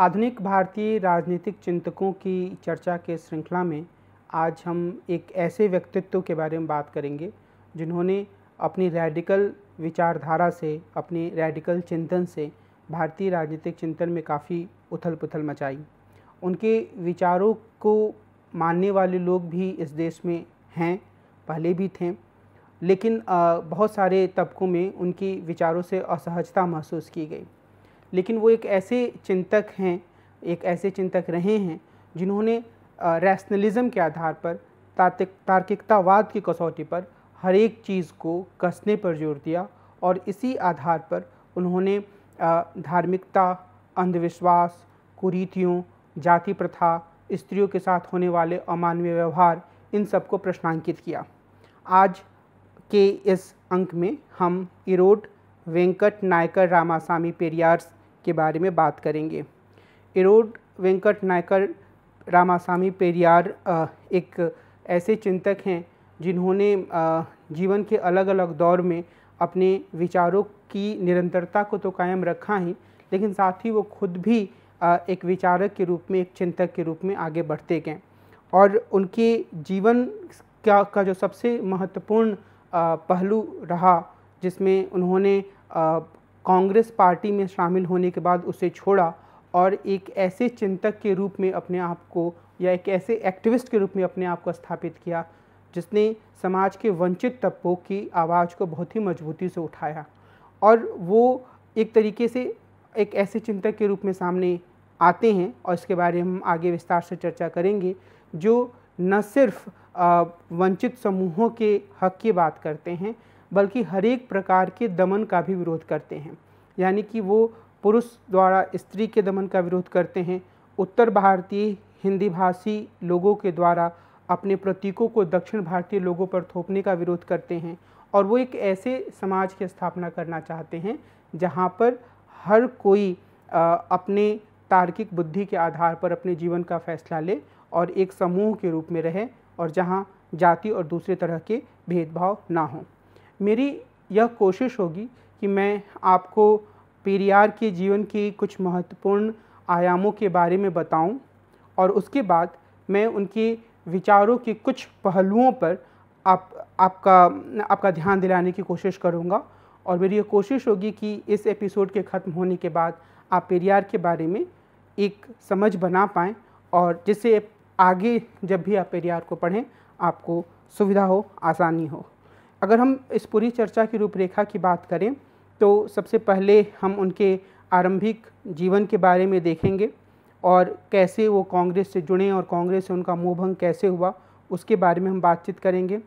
आधुनिक भारतीय राजनीतिक चिंतकों की चर्चा के श्रृंखला में आज हम एक ऐसे व्यक्तित्व के बारे में बात करेंगे जिन्होंने अपनी रेडिकल विचारधारा से अपने रेडिकल चिंतन से भारतीय राजनीतिक चिंतन में काफ़ी उथल पुथल मचाई उनके विचारों को मानने वाले लोग भी इस देश में हैं पहले भी थे लेकिन बहुत सारे तबकों में उनकी विचारों से असहजता महसूस की गई लेकिन वो एक ऐसे चिंतक हैं एक ऐसे चिंतक रहे हैं जिन्होंने रैशनलिज़्म के आधार पर तार्किक तार्किकतावाद की कसौटी पर हर एक चीज़ को कसने पर जोर दिया और इसी आधार पर उन्होंने धार्मिकता अंधविश्वास कुरीतियों जाति प्रथा स्त्रियों के साथ होने वाले अमानवीय व्यवहार इन सब को प्रश्नांकित किया आज के इस अंक में हम इरोड वेंकट नायकर रामासामी पेरियार्स के बारे में बात करेंगे इरोड वेंकट नायकर रामासामी पेरियार एक ऐसे चिंतक हैं जिन्होंने जीवन के अलग अलग दौर में अपने विचारों की निरंतरता को तो कायम रखा ही लेकिन साथ ही वो खुद भी एक विचारक के रूप में एक चिंतक के रूप में आगे बढ़ते गए और उनके जीवन का का जो सबसे महत्वपूर्ण पहलू रहा जिसमें उन्होंने कांग्रेस पार्टी में शामिल होने के बाद उसे छोड़ा और एक ऐसे चिंतक के रूप में अपने आप को या एक ऐसे एक्टिविस्ट के रूप में अपने आप को स्थापित किया जिसने समाज के वंचित तबकों की आवाज़ को बहुत ही मजबूती से उठाया और वो एक तरीके से एक ऐसे चिंतक के रूप में सामने आते हैं और इसके बारे में हम आगे विस्तार से चर्चा करेंगे जो न सिर्फ वंचित समूहों के हक की बात करते हैं बल्कि हरेक प्रकार के दमन का भी विरोध करते हैं यानी कि वो पुरुष द्वारा स्त्री के दमन का विरोध करते हैं उत्तर भारतीय हिंदी भाषी लोगों के द्वारा अपने प्रतीकों को दक्षिण भारतीय लोगों पर थोपने का विरोध करते हैं और वो एक ऐसे समाज की स्थापना करना चाहते हैं जहाँ पर हर कोई अपने तार्किक बुद्धि के आधार पर अपने जीवन का फैसला ले और एक समूह के रूप में रहे और जहाँ जाति और दूसरे तरह के भेदभाव ना हों मेरी यह कोशिश होगी कि मैं आपको पेरियार के जीवन के कुछ महत्वपूर्ण आयामों के बारे में बताऊं और उसके बाद मैं उनके विचारों के कुछ पहलुओं पर आप आपका आपका ध्यान दिलाने की कोशिश करूंगा और मेरी यह कोशिश होगी कि इस एपिसोड के ख़त्म होने के बाद आप पेरियार के बारे में एक समझ बना पाएँ और जिससे आगे जब भी आप पेरियार को पढ़ें आपको सुविधा हो आसानी हो अगर हम इस पूरी चर्चा की रूपरेखा की बात करें तो सबसे पहले हम उनके आरंभिक जीवन के बारे में देखेंगे और कैसे वो कांग्रेस से जुड़े और कांग्रेस से उनका मोह भंग कैसे हुआ उसके बारे में हम बातचीत करेंगे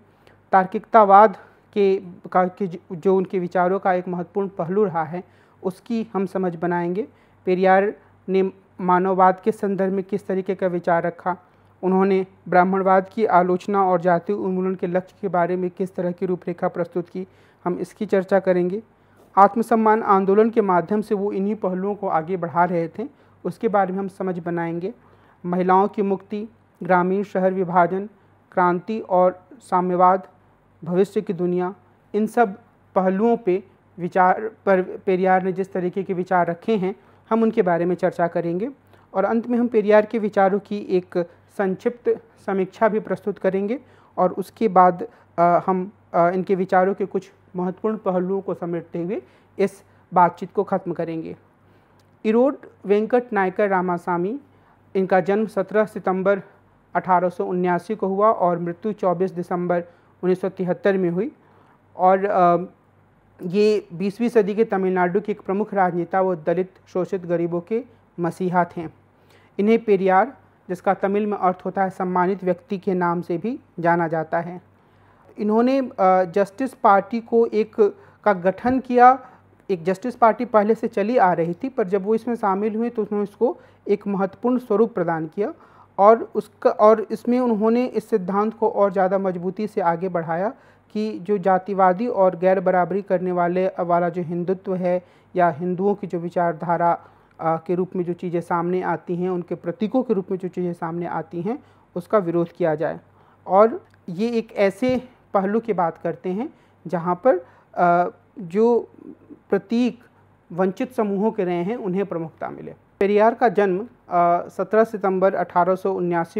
तार्किकतावाद के का के जो उनके विचारों का एक महत्वपूर्ण पहलू रहा है उसकी हम समझ बनाएंगे पेरियार ने मानववाद के संदर्भ में किस तरीके का विचार रखा उन्होंने ब्राह्मणवाद की आलोचना और जाति उन्मूलन के लक्ष्य के बारे में किस तरह की रूपरेखा प्रस्तुत की हम इसकी चर्चा करेंगे आत्मसम्मान आंदोलन के माध्यम से वो इन्हीं पहलुओं को आगे बढ़ा रहे थे उसके बारे में हम समझ बनाएंगे महिलाओं की मुक्ति ग्रामीण शहर विभाजन क्रांति और साम्यवाद भविष्य की दुनिया इन सब पहलुओं पे विचार पर पेरियार ने जिस तरीके के विचार रखे हैं हम उनके बारे में चर्चा करेंगे और अंत में हम पेरियार के विचारों की एक संक्षिप्त समीक्षा भी प्रस्तुत करेंगे और उसके बाद आ, हम आ, इनके विचारों के कुछ महत्वपूर्ण पहलुओं को समेटते हुए इस बातचीत को ख़त्म करेंगे इरोड वेंकट नायकर रामासामी इनका जन्म 17 सितंबर अठारह को हुआ और मृत्यु 24 दिसंबर उन्नीस में हुई और आ, ये 20वीं सदी के तमिलनाडु के एक प्रमुख राजनेता व दलित शोषित गरीबों के मसीहा थे इन्हें पेरियार जिसका तमिल में अर्थ होता है सम्मानित व्यक्ति के नाम से भी जाना जाता है इन्होंने जस्टिस पार्टी को एक का गठन किया एक जस्टिस पार्टी पहले से चली आ रही थी पर जब वो इसमें शामिल हुए तो उन्होंने इसको एक महत्वपूर्ण स्वरूप प्रदान किया और उसका और इसमें उन्होंने इस सिद्धांत को और ज़्यादा मजबूती से आगे बढ़ाया कि जो जातिवादी और गैर बराबरी करने वाले वाला जो हिंदुत्व है या हिंदुओं की जो विचारधारा के रूप में जो चीज़ें सामने आती हैं उनके प्रतीकों के रूप में जो चीज़ें सामने आती हैं उसका विरोध किया जाए और ये एक ऐसे पहलू की बात करते हैं जहाँ पर जो प्रतीक वंचित समूहों के रहे हैं उन्हें प्रमुखता मिले पेरियार का जन्म 17 सितंबर अठारह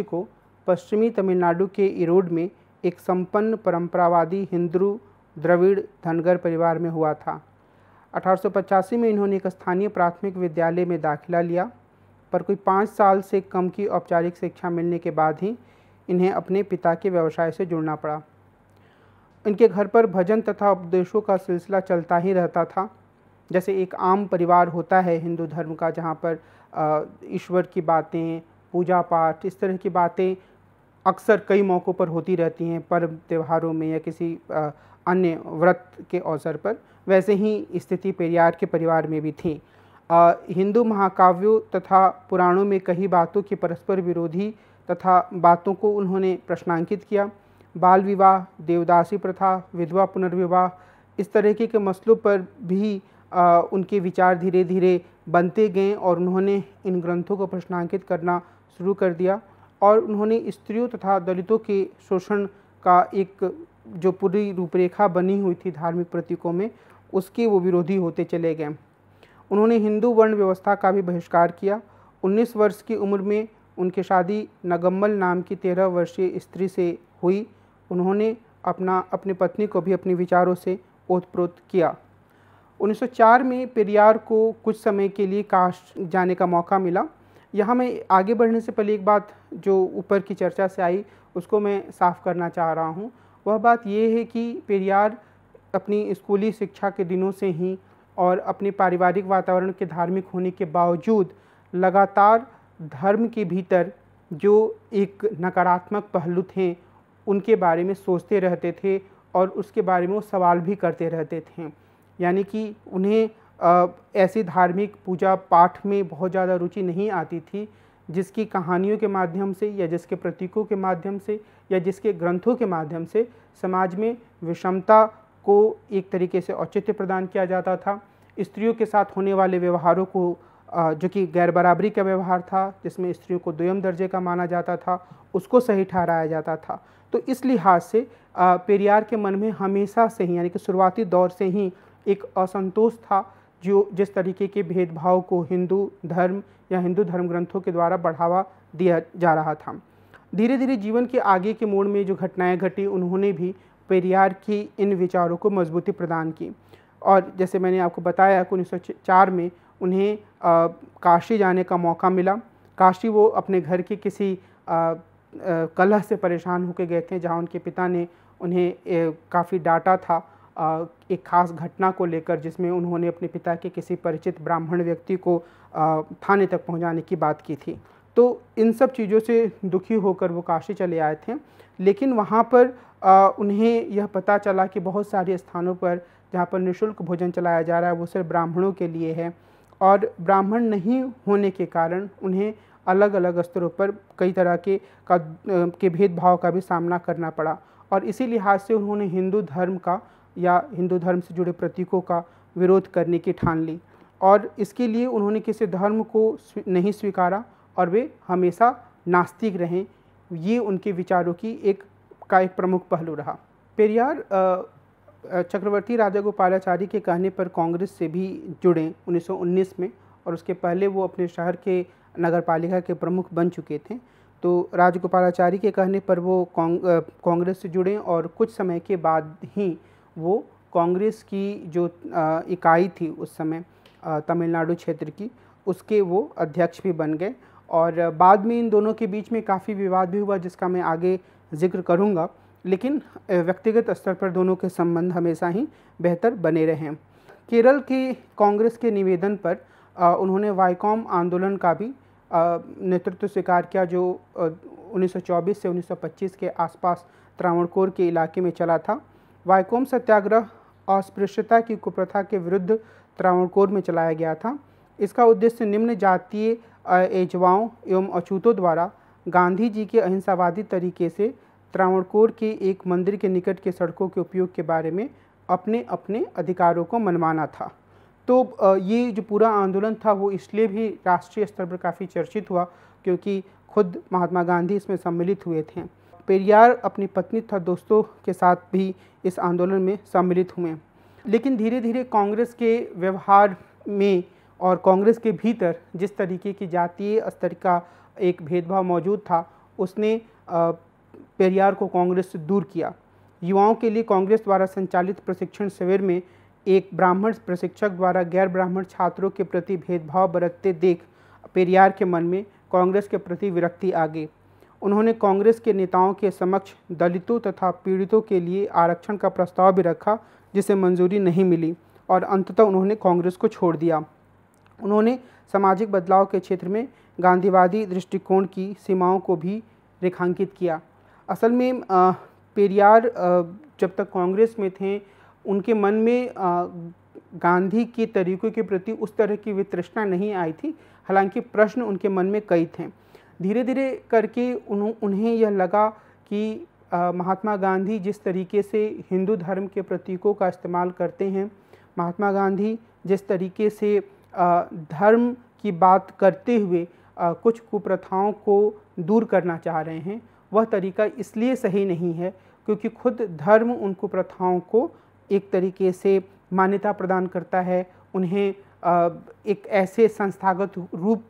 को पश्चिमी तमिलनाडु के इरोड में एक संपन्न परंपरावादी हिंदू द्रविड़ धनगर परिवार में हुआ था अठारह में इन्होंने एक स्थानीय प्राथमिक विद्यालय में दाखिला लिया पर कोई पाँच साल से कम की औपचारिक शिक्षा मिलने के बाद ही इन्हें अपने पिता के व्यवसाय से जुड़ना पड़ा इनके घर पर भजन तथा उपदेशों का सिलसिला चलता ही रहता था जैसे एक आम परिवार होता है हिंदू धर्म का जहाँ पर ईश्वर की बातें पूजा पाठ इस तरह की बातें अक्सर कई मौक़ों पर होती रहती हैं पर्व त्योहारों में या किसी अन्य व्रत के अवसर पर वैसे ही स्थिति पेरियार के परिवार में भी थी हिंदू महाकाव्यों तथा पुराणों में कई बातों के परस्पर विरोधी तथा बातों को उन्होंने प्रश्नांकित किया बाल विवाह देवदासी प्रथा विधवा पुनर्विवाह इस तरीके के मसलों पर भी आ, उनके विचार धीरे धीरे बनते गए और उन्होंने इन ग्रंथों को प्रश्नांकित करना शुरू कर दिया और उन्होंने स्त्रियों तथा दलितों के शोषण का एक जो पूरी रूपरेखा बनी हुई थी धार्मिक प्रतीकों में उसके वो विरोधी होते चले गए उन्होंने हिंदू वर्ण व्यवस्था का भी बहिष्कार किया 19 वर्ष की उम्र में उनकी शादी नगम्बल नाम की तेरह वर्षीय स्त्री से हुई उन्होंने अपना अपनी पत्नी को भी अपने विचारों से ओतप्रोत किया 1904 में पेरियार को कुछ समय के लिए काश जाने का मौका मिला यहाँ मैं आगे बढ़ने से पहले एक बात जो ऊपर की चर्चा से आई उसको मैं साफ़ करना चाह रहा हूँ वह बात यह है कि पेरियार अपनी स्कूली शिक्षा के दिनों से ही और अपने पारिवारिक वातावरण के धार्मिक होने के बावजूद लगातार धर्म के भीतर जो एक नकारात्मक पहलू थे उनके बारे में सोचते रहते थे और उसके बारे में वो सवाल भी करते रहते थे यानी कि उन्हें ऐसी धार्मिक पूजा पाठ में बहुत ज़्यादा रुचि नहीं आती थी जिसकी कहानियों के माध्यम से या जिसके प्रतीकों के माध्यम से या जिसके ग्रंथों के माध्यम से समाज में विषमता को एक तरीके से औचित्य प्रदान किया जाता था स्त्रियों के साथ होने वाले व्यवहारों को जो कि गैर बराबरी का व्यवहार था जिसमें स्त्रियों को दोयम दर्जे का माना जाता था उसको सही ठहराया जाता था तो इस लिहाज से पेरियार के मन में हमेशा से ही यानी कि शुरुआती दौर से ही एक असंतोष था जो जिस तरीके के भेदभाव को हिंदू धर्म या हिंदू धर्म ग्रंथों के द्वारा बढ़ावा दिया जा रहा था धीरे धीरे जीवन के आगे के मोड़ में जो घटनाएं घटी उन्होंने भी पेरियार की इन विचारों को मजबूती प्रदान की और जैसे मैंने आपको बताया कि उन्नीस में उन्हें आ, काशी जाने का मौका मिला काशी वो अपने घर के किसी आ, आ, कलह से परेशान होकर गए थे जहाँ उनके पिता ने उन्हें काफ़ी डांटा था एक खास घटना को लेकर जिसमें उन्होंने अपने पिता के किसी परिचित ब्राह्मण व्यक्ति को थाने तक पहुंचाने की बात की थी तो इन सब चीज़ों से दुखी होकर वो काशी चले आए थे लेकिन वहाँ पर उन्हें यह पता चला कि बहुत सारे स्थानों पर जहाँ पर निःशुल्क भोजन चलाया जा रहा है वो सिर्फ ब्राह्मणों के लिए है और ब्राह्मण नहीं होने के कारण उन्हें अलग अलग स्तरों पर कई तरह के का के भेदभाव का भी सामना करना पड़ा और इसी लिहाज से उन्होंने हिंदू धर्म का या हिंदू धर्म से जुड़े प्रतीकों का विरोध करने की ठान ली और इसके लिए उन्होंने किसी धर्म को नहीं स्वीकारा और वे हमेशा नास्तिक रहें ये उनके विचारों की एक का एक प्रमुख पहलू रहा पेरियार चक्रवर्ती राजा गोपालाचार्य के कहने पर कांग्रेस से भी जुड़े 1919 में और उसके पहले वो अपने शहर के नगर पालिका के प्रमुख बन चुके थे तो राजगोपालाचार्य के कहने पर वो कांग्रेस से जुड़े और कुछ समय के बाद ही वो कांग्रेस की जो इकाई थी उस समय तमिलनाडु क्षेत्र की उसके वो अध्यक्ष भी बन गए और बाद में इन दोनों के बीच में काफ़ी विवाद भी हुआ जिसका मैं आगे जिक्र करूँगा लेकिन व्यक्तिगत स्तर पर दोनों के संबंध हमेशा ही बेहतर बने रहे केरल के कांग्रेस के निवेदन पर उन्होंने वाईकॉम आंदोलन का भी नेतृत्व स्वीकार किया जो 1924 से 1925 के आसपास त्रावणकोर के इलाके में चला था वाइकोम सत्याग्रह अस्पृश्यता की कुप्रथा के विरुद्ध त्रावणकोर में चलाया गया था इसका उद्देश्य निम्न जातीय एजवाओं एवं अछूतों द्वारा गांधी जी के अहिंसावादी तरीके से त्रावणकोर के एक मंदिर के निकट के सड़कों के उपयोग के बारे में अपने अपने अधिकारों को मनवाना था तो ये जो पूरा आंदोलन था वो इसलिए भी राष्ट्रीय स्तर पर काफ़ी चर्चित हुआ क्योंकि खुद महात्मा गांधी इसमें सम्मिलित हुए थे पेरियार अपनी पत्नी तथा दोस्तों के साथ भी इस आंदोलन में सम्मिलित हुए लेकिन धीरे धीरे कांग्रेस के व्यवहार में और कांग्रेस के भीतर जिस तरीके की जातीय स्तर का एक भेदभाव मौजूद था उसने पेरियार को कांग्रेस से दूर किया युवाओं के लिए कांग्रेस द्वारा संचालित प्रशिक्षण शिविर में एक ब्राह्मण प्रशिक्षक द्वारा गैर ब्राह्मण छात्रों के प्रति भेदभाव बरतते देख पेरियार के मन में कांग्रेस के प्रति विरक्ति आ गई उन्होंने कांग्रेस के नेताओं के समक्ष दलितों तथा पीड़ितों के लिए आरक्षण का प्रस्ताव भी रखा जिसे मंजूरी नहीं मिली और अंततः उन्होंने कांग्रेस को छोड़ दिया उन्होंने सामाजिक बदलाव के क्षेत्र में गांधीवादी दृष्टिकोण की सीमाओं को भी रेखांकित किया असल में पेरियार जब तक कांग्रेस में थे उनके मन में गांधी के तरीक़ों के प्रति उस तरह की वित्रष्णा नहीं आई थी हालांकि प्रश्न उनके मन में कई थे धीरे धीरे करके उन, उन्हें यह लगा कि महात्मा गांधी जिस तरीके से हिंदू धर्म के प्रतीकों का इस्तेमाल करते हैं महात्मा गांधी जिस तरीके से आ, धर्म की बात करते हुए आ, कुछ कुप्रथाओं को दूर करना चाह रहे हैं वह तरीका इसलिए सही नहीं है क्योंकि खुद धर्म उन कुप्रथाओं को एक तरीके से मान्यता प्रदान करता है उन्हें एक ऐसे संस्थागत रूप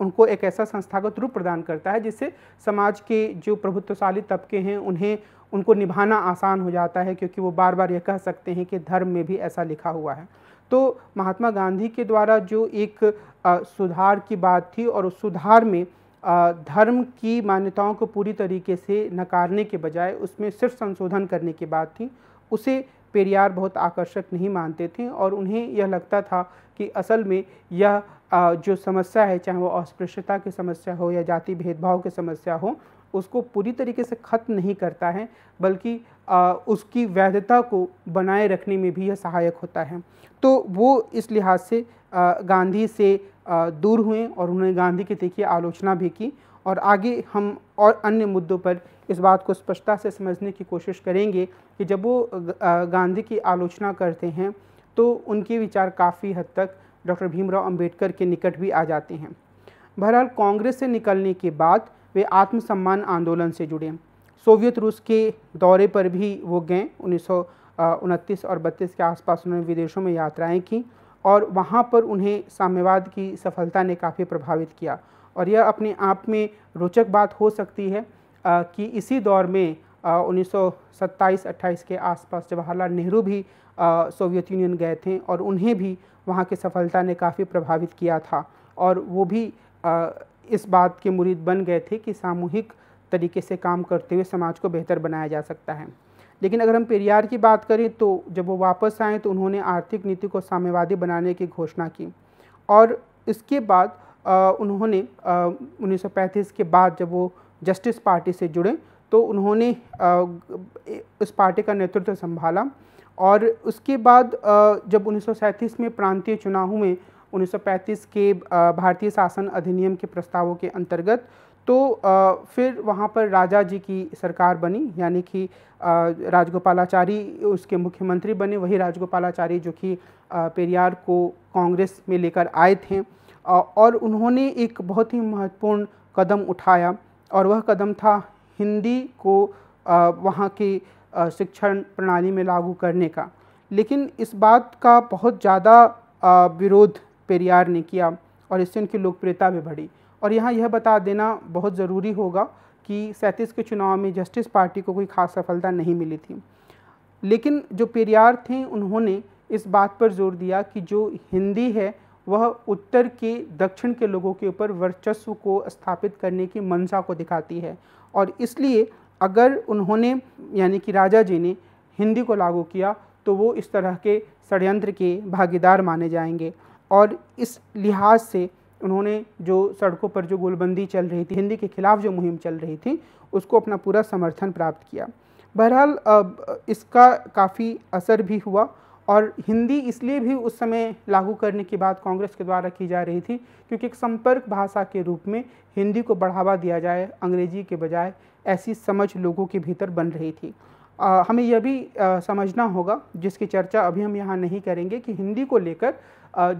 उनको एक ऐसा संस्थागत रूप प्रदान करता है जिससे समाज के जो प्रभुत्वशाली तबके हैं उन्हें उनको निभाना आसान हो जाता है क्योंकि वो बार बार ये कह सकते हैं कि धर्म में भी ऐसा लिखा हुआ है तो महात्मा गांधी के द्वारा जो एक आ, सुधार की बात थी और उस सुधार में आ, धर्म की मान्यताओं को पूरी तरीके से नकारने के बजाय उसमें सिर्फ संशोधन करने की बात थी उसे पेरियार बहुत आकर्षक नहीं मानते थे और उन्हें यह लगता था कि असल में यह जो समस्या है चाहे वो अस्पृश्यता की समस्या हो या जाति भेदभाव की समस्या हो उसको पूरी तरीके से ख़त्म नहीं करता है बल्कि उसकी वैधता को बनाए रखने में भी यह सहायक होता है तो वो इस लिहाज से गांधी से दूर हुए और उन्होंने गांधी की देखिए आलोचना भी की और आगे हम और अन्य मुद्दों पर इस बात को स्पष्टता से समझने की कोशिश करेंगे कि जब वो गांधी की आलोचना करते हैं तो उनके विचार काफ़ी हद तक डॉक्टर भीमराव अंबेडकर के निकट भी आ जाते हैं बहरहाल कांग्रेस से निकलने के बाद वे आत्मसम्मान आंदोलन से जुड़े सोवियत रूस के दौरे पर भी वो गए उन्नीस और बत्तीस के आसपास उन्होंने विदेशों में यात्राएं की और वहाँ पर उन्हें साम्यवाद की सफलता ने काफ़ी प्रभावित किया और यह अपने आप में रोचक बात हो सकती है आ, कि इसी दौर में उन्नीस सौ के आसपास जवाहरलाल नेहरू भी सोवियत यूनियन गए थे और उन्हें भी वहाँ की सफलता ने काफ़ी प्रभावित किया था और वो भी आ, इस बात के मुरीद बन गए थे कि सामूहिक तरीके से काम करते हुए समाज को बेहतर बनाया जा सकता है लेकिन अगर हम पेरियार की बात करें तो जब वो वापस आए तो उन्होंने आर्थिक नीति को साम्यवादी बनाने की घोषणा की और इसके बाद उन्होंने उन्नीस के बाद जब वो जस्टिस पार्टी से जुड़े तो उन्होंने उस पार्टी का नेतृत्व संभाला और उसके बाद जब उन्नीस में प्रांतीय चुनाव में 1935 के भारतीय शासन अधिनियम के प्रस्तावों के अंतर्गत तो फिर वहाँ पर राजा जी की सरकार बनी यानी कि राजगोपालाचारी उसके मुख्यमंत्री बने वही राजगोपालाचारी जो कि पेरियार को कांग्रेस में लेकर आए थे और उन्होंने एक बहुत ही महत्वपूर्ण कदम उठाया और वह कदम था हिंदी को वहाँ की शिक्षण प्रणाली में लागू करने का लेकिन इस बात का बहुत ज़्यादा विरोध पेरियार ने किया और इससे उनकी लोकप्रियता भी बढ़ी और यहाँ यह बता देना बहुत ज़रूरी होगा कि सैंतीस के चुनाव में जस्टिस पार्टी को कोई खास सफलता नहीं मिली थी लेकिन जो पेरियार थे उन्होंने इस बात पर जोर दिया कि जो हिंदी है वह उत्तर के दक्षिण के लोगों के ऊपर वर्चस्व को स्थापित करने की मंशा को दिखाती है और इसलिए अगर उन्होंने यानी कि राजा जी ने हिंदी को लागू किया तो वो इस तरह के षडयंत्र के भागीदार माने जाएंगे और इस लिहाज से उन्होंने जो सड़कों पर जो गोलबंदी चल रही थी हिंदी के खिलाफ जो मुहिम चल रही थी उसको अपना पूरा समर्थन प्राप्त किया बहरहाल इसका काफ़ी असर भी हुआ और हिंदी इसलिए भी उस समय लागू करने की बात कांग्रेस के द्वारा की जा रही थी क्योंकि एक संपर्क भाषा के रूप में हिंदी को बढ़ावा दिया जाए अंग्रेजी के बजाय ऐसी समझ लोगों के भीतर बन रही थी आ, हमें यह भी आ, समझना होगा जिसकी चर्चा अभी हम यहाँ नहीं करेंगे कि हिंदी को लेकर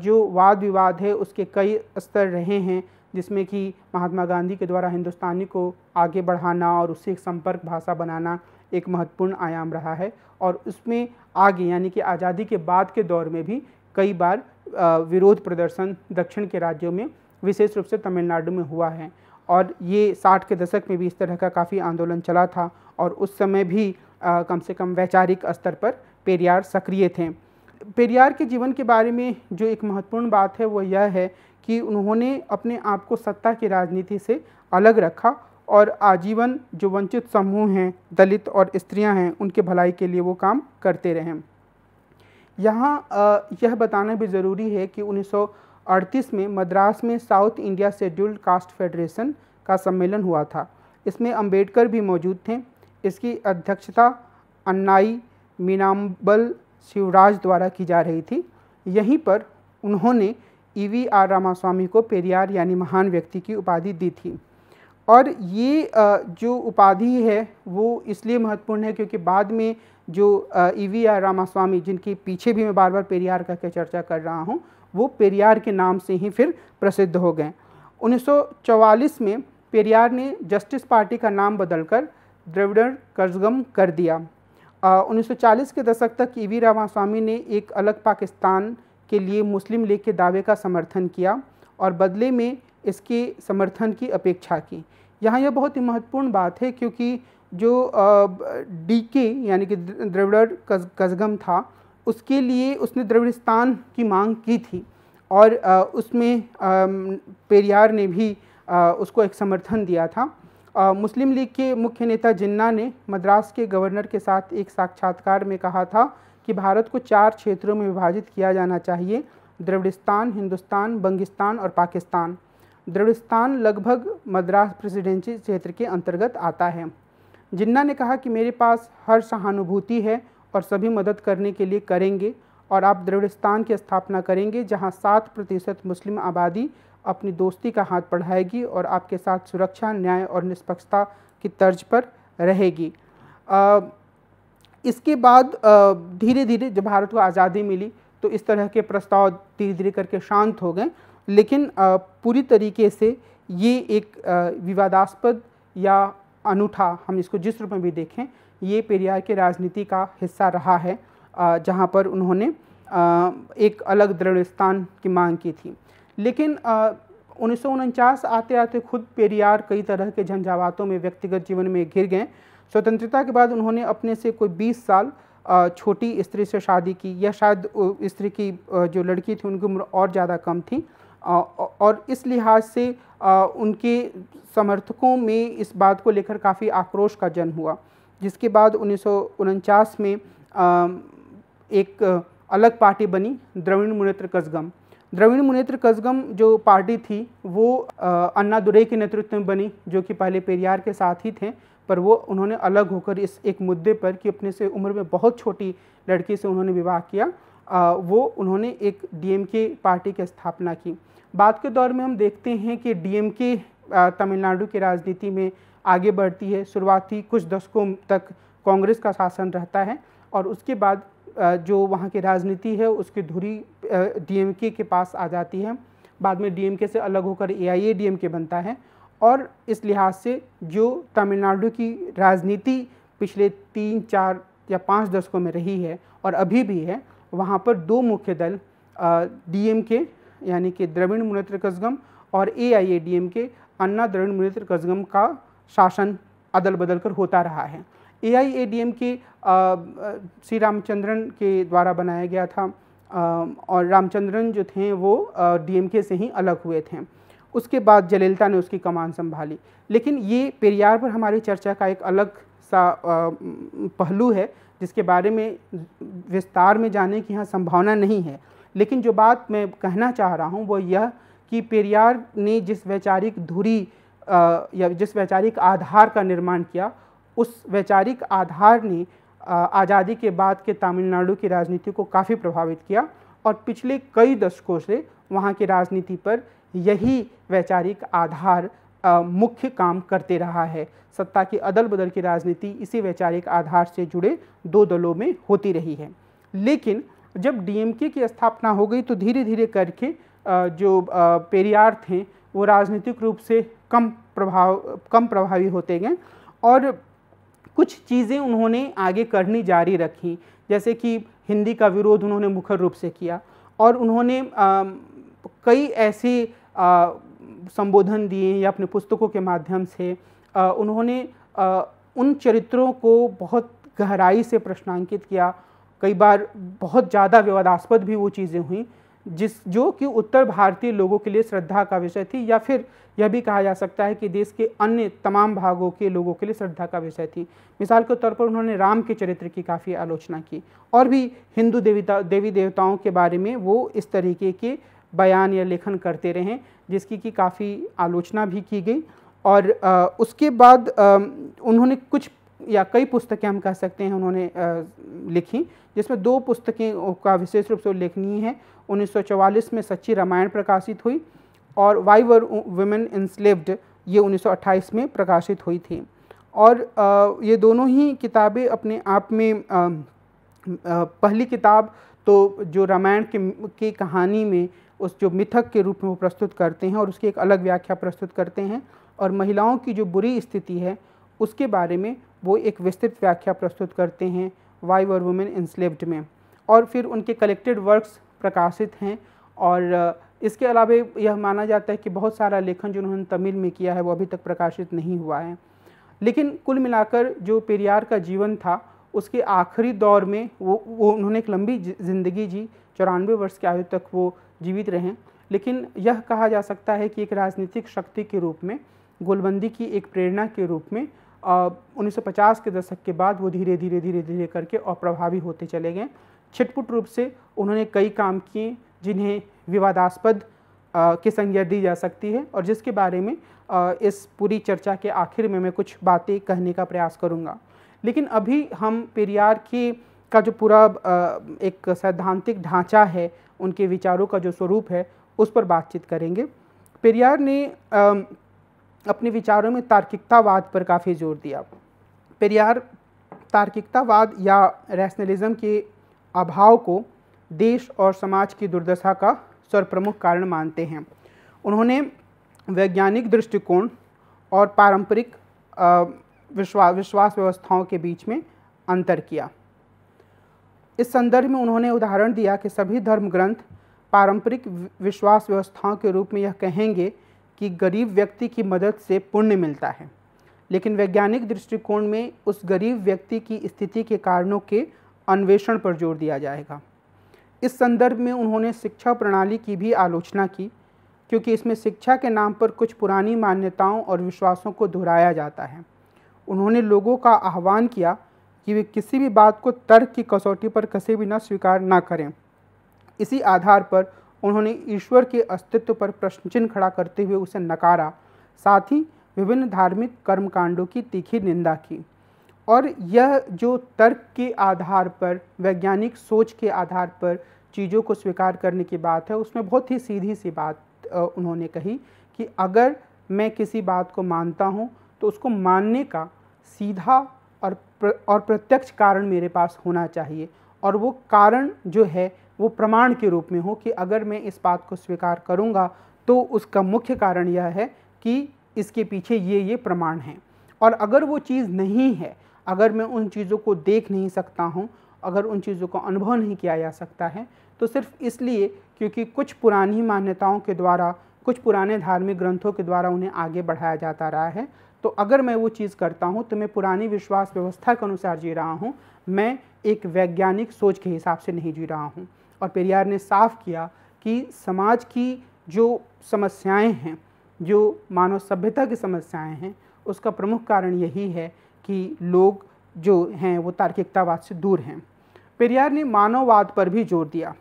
जो वाद विवाद है उसके कई स्तर रहे हैं जिसमें कि महात्मा गांधी के द्वारा हिंदुस्तानी को आगे बढ़ाना और उससे एक संपर्क भाषा बनाना एक महत्वपूर्ण आयाम रहा है और उसमें आगे यानी कि आज़ादी के बाद के दौर में भी कई बार विरोध प्रदर्शन दक्षिण के राज्यों में विशेष रूप से तमिलनाडु में हुआ है और ये साठ के दशक में भी इस तरह का काफ़ी आंदोलन चला था और उस समय भी आ, कम से कम वैचारिक स्तर पर पेरियार सक्रिय थे पेरियार के जीवन के बारे में जो एक महत्वपूर्ण बात है वो यह है कि उन्होंने अपने आप को सत्ता की राजनीति से अलग रखा और आजीवन जो वंचित समूह हैं दलित और स्त्रियां हैं उनके भलाई के लिए वो काम करते रहे यहाँ यह बताना भी ज़रूरी है कि 1938 में मद्रास में South India Scheduled Caste Federation का सम्मेलन हुआ था इसमें अंबेडकर भी मौजूद थे इसकी अध्यक्षता अन्नाई मीनाम्बल शिवराज द्वारा की जा रही थी यहीं पर उन्होंने ई वी आर रामास्वामी को पेरियार यानी महान व्यक्ति की उपाधि दी थी और ये जो उपाधि है वो इसलिए महत्वपूर्ण है क्योंकि बाद में जो ई वी आर रामास्वामी जिनके पीछे भी मैं बार बार पेरियार करके चर्चा कर रहा हूँ वो पेरियार के नाम से ही फिर प्रसिद्ध हो गए 1944 में पेरियार ने जस्टिस पार्टी का नाम बदलकर द्रविडर कर्जगम कर दिया उन्नीस के दशक तक ई वी रामास्वामी ने एक अलग पाकिस्तान के लिए मुस्लिम लीग के दावे का समर्थन किया और बदले में इसके समर्थन की अपेक्षा की यहाँ यह बहुत ही महत्वपूर्ण बात है क्योंकि जो डी के यानी कि द्रविड़ कसगम था उसके लिए उसने द्रविड़स्तान की मांग की थी और आ, उसमें पेरियार ने भी आ, उसको एक समर्थन दिया था आ, मुस्लिम लीग के मुख्य नेता जिन्ना ने मद्रास के गवर्नर के साथ एक साक्षात्कार में कहा था कि भारत को चार क्षेत्रों में विभाजित किया जाना चाहिए द्रविड़स्तान हिंदुस्तान बंगिस्तान और पाकिस्तान दृढ़स्थान लगभग मद्रास प्रेसिडेंसी क्षेत्र के अंतर्गत आता है जिन्ना ने कहा कि मेरे पास हर सहानुभूति है और सभी मदद करने के लिए करेंगे और आप दृढ़स्थान की स्थापना करेंगे जहां सात प्रतिशत मुस्लिम आबादी अपनी दोस्ती का हाथ बढ़ाएगी और आपके साथ सुरक्षा न्याय और निष्पक्षता की तर्ज पर रहेगी आ, इसके बाद धीरे धीरे जब भारत को आज़ादी मिली तो इस तरह के प्रस्ताव धीरे धीरे करके शांत हो गए लेकिन पूरी तरीके से ये एक विवादास्पद या अनूठा हम इसको जिस रूप में भी देखें ये पेरियार के राजनीति का हिस्सा रहा है जहाँ पर उन्होंने एक अलग दृढ़ स्थान की मांग की थी लेकिन उन्नीस आते आते खुद पेरियार कई तरह के झंझावातों में व्यक्तिगत जीवन में घिर गए स्वतंत्रता के बाद उन्होंने अपने से कोई 20 साल छोटी स्त्री से शादी की या शायद स्त्री की जो लड़की थी उनकी उम्र और ज़्यादा कम थी और इस लिहाज से उनके समर्थकों में इस बात को लेकर काफ़ी आक्रोश का जन्म हुआ जिसके बाद उन्नीस में एक अलग पार्टी बनी द्रविण मुनेत्र कसगम द्रविण मुनेत्र कसगम जो पार्टी थी वो अन्ना दुरे के नेतृत्व में बनी जो कि पहले पेरियार के साथ ही थे पर वो उन्होंने अलग होकर इस एक मुद्दे पर कि अपने से उम्र में बहुत छोटी लड़की से उन्होंने विवाह किया वो उन्होंने एक डीएमके पार्टी की स्थापना की बाद के दौर में हम देखते हैं कि डीएमके तमिलनाडु की राजनीति में आगे बढ़ती है शुरुआती कुछ दशकों तक कांग्रेस का शासन रहता है और उसके बाद जो वहाँ की राजनीति है उसकी धुरी डीएमके के पास आ जाती है बाद में डीएमके से अलग होकर एआईए डीएमके बनता है और इस लिहाज से जो तमिलनाडु की राजनीति पिछले तीन चार या पाँच दशकों में रही है और अभी भी है वहाँ पर दो मुख्य दल डीएमके के यानी कि द्रविड़ मुनेत्र कसगम और ए आई ए डी के अन्ना द्रविड़ मुनेत्र कसगम का शासन अदल बदल कर होता रहा है ए आई ए डी एम के श्री रामचंद्रन के द्वारा बनाया गया था आ, और रामचंद्रन जो थे वो डी के से ही अलग हुए थे उसके बाद जलेलता ने उसकी कमान संभाली लेकिन ये पेरियार पर हमारी चर्चा का एक अलग सा पहलू है जिसके बारे में विस्तार में जाने की यहाँ संभावना नहीं है लेकिन जो बात मैं कहना चाह रहा हूँ वो यह कि पेरियार ने जिस वैचारिक धुरी या जिस वैचारिक आधार का निर्माण किया उस वैचारिक आधार ने आज़ादी के बाद के तमिलनाडु की राजनीति को काफ़ी प्रभावित किया और पिछले कई दशकों से वहाँ की राजनीति पर यही वैचारिक आधार मुख्य काम करते रहा है सत्ता की अदल बदल की राजनीति इसी वैचारिक आधार से जुड़े दो दलों में होती रही है लेकिन जब डीएमके की स्थापना हो गई तो धीरे धीरे करके जो पेरियार थे वो राजनीतिक रूप से कम प्रभाव कम प्रभावी होते गए और कुछ चीज़ें उन्होंने आगे करनी जारी रखी जैसे कि हिंदी का विरोध उन्होंने मुखर रूप से किया और उन्होंने कई ऐसी संबोधन दिए या अपने पुस्तकों के माध्यम से उन्होंने उन चरित्रों को बहुत गहराई से प्रश्नांकित किया कई बार बहुत ज़्यादा विवादास्पद भी वो चीज़ें हुई जिस जो कि उत्तर भारतीय लोगों के लिए श्रद्धा का विषय थी या फिर यह भी कहा जा सकता है कि देश के अन्य तमाम भागों के लोगों के लिए श्रद्धा का विषय थी मिसाल के तौर पर उन्होंने राम के चरित्र की काफ़ी आलोचना की और भी हिंदू देवीता देवी देवताओं के बारे में वो इस तरीके के बयान या लेखन करते रहें जिसकी कि काफ़ी आलोचना भी की गई और आ, उसके बाद आ, उन्होंने कुछ या कई पुस्तकें हम कह सकते हैं उन्होंने आ, लिखी जिसमें दो पुस्तकें का विशेष रूप से उल्लेखनीय है 1944 में सच्ची रामायण प्रकाशित हुई और वाई वर वुमेन इंस्लेव्ड ये 1928 में प्रकाशित हुई थी और आ, ये दोनों ही किताबें अपने आप में आ, पहली किताब तो जो रामायण के, के कहानी में उस जो मिथक के रूप में वो प्रस्तुत करते हैं और उसकी एक अलग व्याख्या प्रस्तुत करते हैं और महिलाओं की जो बुरी स्थिति है उसके बारे में वो एक विस्तृत व्याख्या प्रस्तुत करते हैं वाई और वुमेन इंस्लेव्ड में और फिर उनके कलेक्टेड वर्क्स प्रकाशित हैं और इसके अलावा यह माना जाता है कि बहुत सारा लेखन जो उन्होंने तमिल में किया है वो अभी तक प्रकाशित नहीं हुआ है लेकिन कुल मिलाकर जो पेरियार का जीवन था उसके आखिरी दौर में वो वो उन्होंने एक लंबी ज़िंदगी जी चौरानवे वर्ष की आयु तक वो जीवित रहें लेकिन यह कहा जा सकता है कि एक राजनीतिक शक्ति के रूप में गोलबंदी की एक प्रेरणा के रूप में उन्नीस के दशक के बाद वो धीरे धीरे धीरे धीरे करके अप्रभावी होते चले गए छिटपुट रूप से उन्होंने कई काम किए जिन्हें विवादास्पद की संज्ञा दी जा सकती है और जिसके बारे में आ, इस पूरी चर्चा के आखिर में मैं कुछ बातें कहने का प्रयास करूँगा लेकिन अभी हम पेरियार की का जो पूरा एक सैद्धांतिक ढांचा है उनके विचारों का जो स्वरूप है उस पर बातचीत करेंगे पेरियार ने अपने विचारों में तार्किकतावाद पर काफ़ी जोर दिया पेरियार तार्किकतावाद या रैशनलिज्म के अभाव को देश और समाज की दुर्दशा का सर्वप्रमुख कारण मानते हैं उन्होंने वैज्ञानिक दृष्टिकोण और पारंपरिक विश्वास विश्वास व्यवस्थाओं के बीच में अंतर किया इस संदर्भ में उन्होंने उदाहरण दिया कि सभी धर्म ग्रंथ पारंपरिक विश्वास व्यवस्थाओं के रूप में यह कहेंगे कि गरीब व्यक्ति की मदद से पुण्य मिलता है लेकिन वैज्ञानिक दृष्टिकोण में उस गरीब व्यक्ति की स्थिति के कारणों के अन्वेषण पर जोर दिया जाएगा इस संदर्भ में उन्होंने शिक्षा प्रणाली की भी आलोचना की क्योंकि इसमें शिक्षा के नाम पर कुछ पुरानी मान्यताओं और विश्वासों को दोहराया जाता है उन्होंने लोगों का आह्वान किया कि वे किसी भी बात को तर्क की कसौटी पर कसे न स्वीकार ना करें इसी आधार पर उन्होंने ईश्वर के अस्तित्व पर प्रश्न चिन्ह खड़ा करते हुए उसे नकारा साथ ही विभिन्न धार्मिक कर्मकांडों की तीखी निंदा की और यह जो तर्क के आधार पर वैज्ञानिक सोच के आधार पर चीज़ों को स्वीकार करने की बात है उसमें बहुत ही सीधी सी बात उन्होंने कही कि अगर मैं किसी बात को मानता हूँ तो उसको मानने का सीधा और प्र, और प्रत्यक्ष कारण मेरे पास होना चाहिए और वो कारण जो है वो प्रमाण के रूप में हो कि अगर मैं इस बात को स्वीकार करूँगा तो उसका मुख्य कारण यह है कि इसके पीछे ये ये प्रमाण हैं और अगर वो चीज़ नहीं है अगर मैं उन चीज़ों को देख नहीं सकता हूँ अगर उन चीज़ों को अनुभव नहीं किया जा सकता है तो सिर्फ इसलिए क्योंकि कुछ पुरानी मान्यताओं के द्वारा कुछ पुराने धार्मिक ग्रंथों के द्वारा उन्हें आगे बढ़ाया जाता रहा है तो अगर मैं वो चीज़ करता हूँ तो मैं पुरानी विश्वास व्यवस्था के अनुसार जी रहा हूँ मैं एक वैज्ञानिक सोच के हिसाब से नहीं जी रहा हूँ और पेरियार ने साफ किया कि समाज की जो समस्याएं हैं जो मानव सभ्यता की समस्याएं हैं उसका प्रमुख कारण यही है कि लोग जो हैं वो तार्किकतावाद से दूर हैं पेरियार ने मानववाद पर भी जोर दिया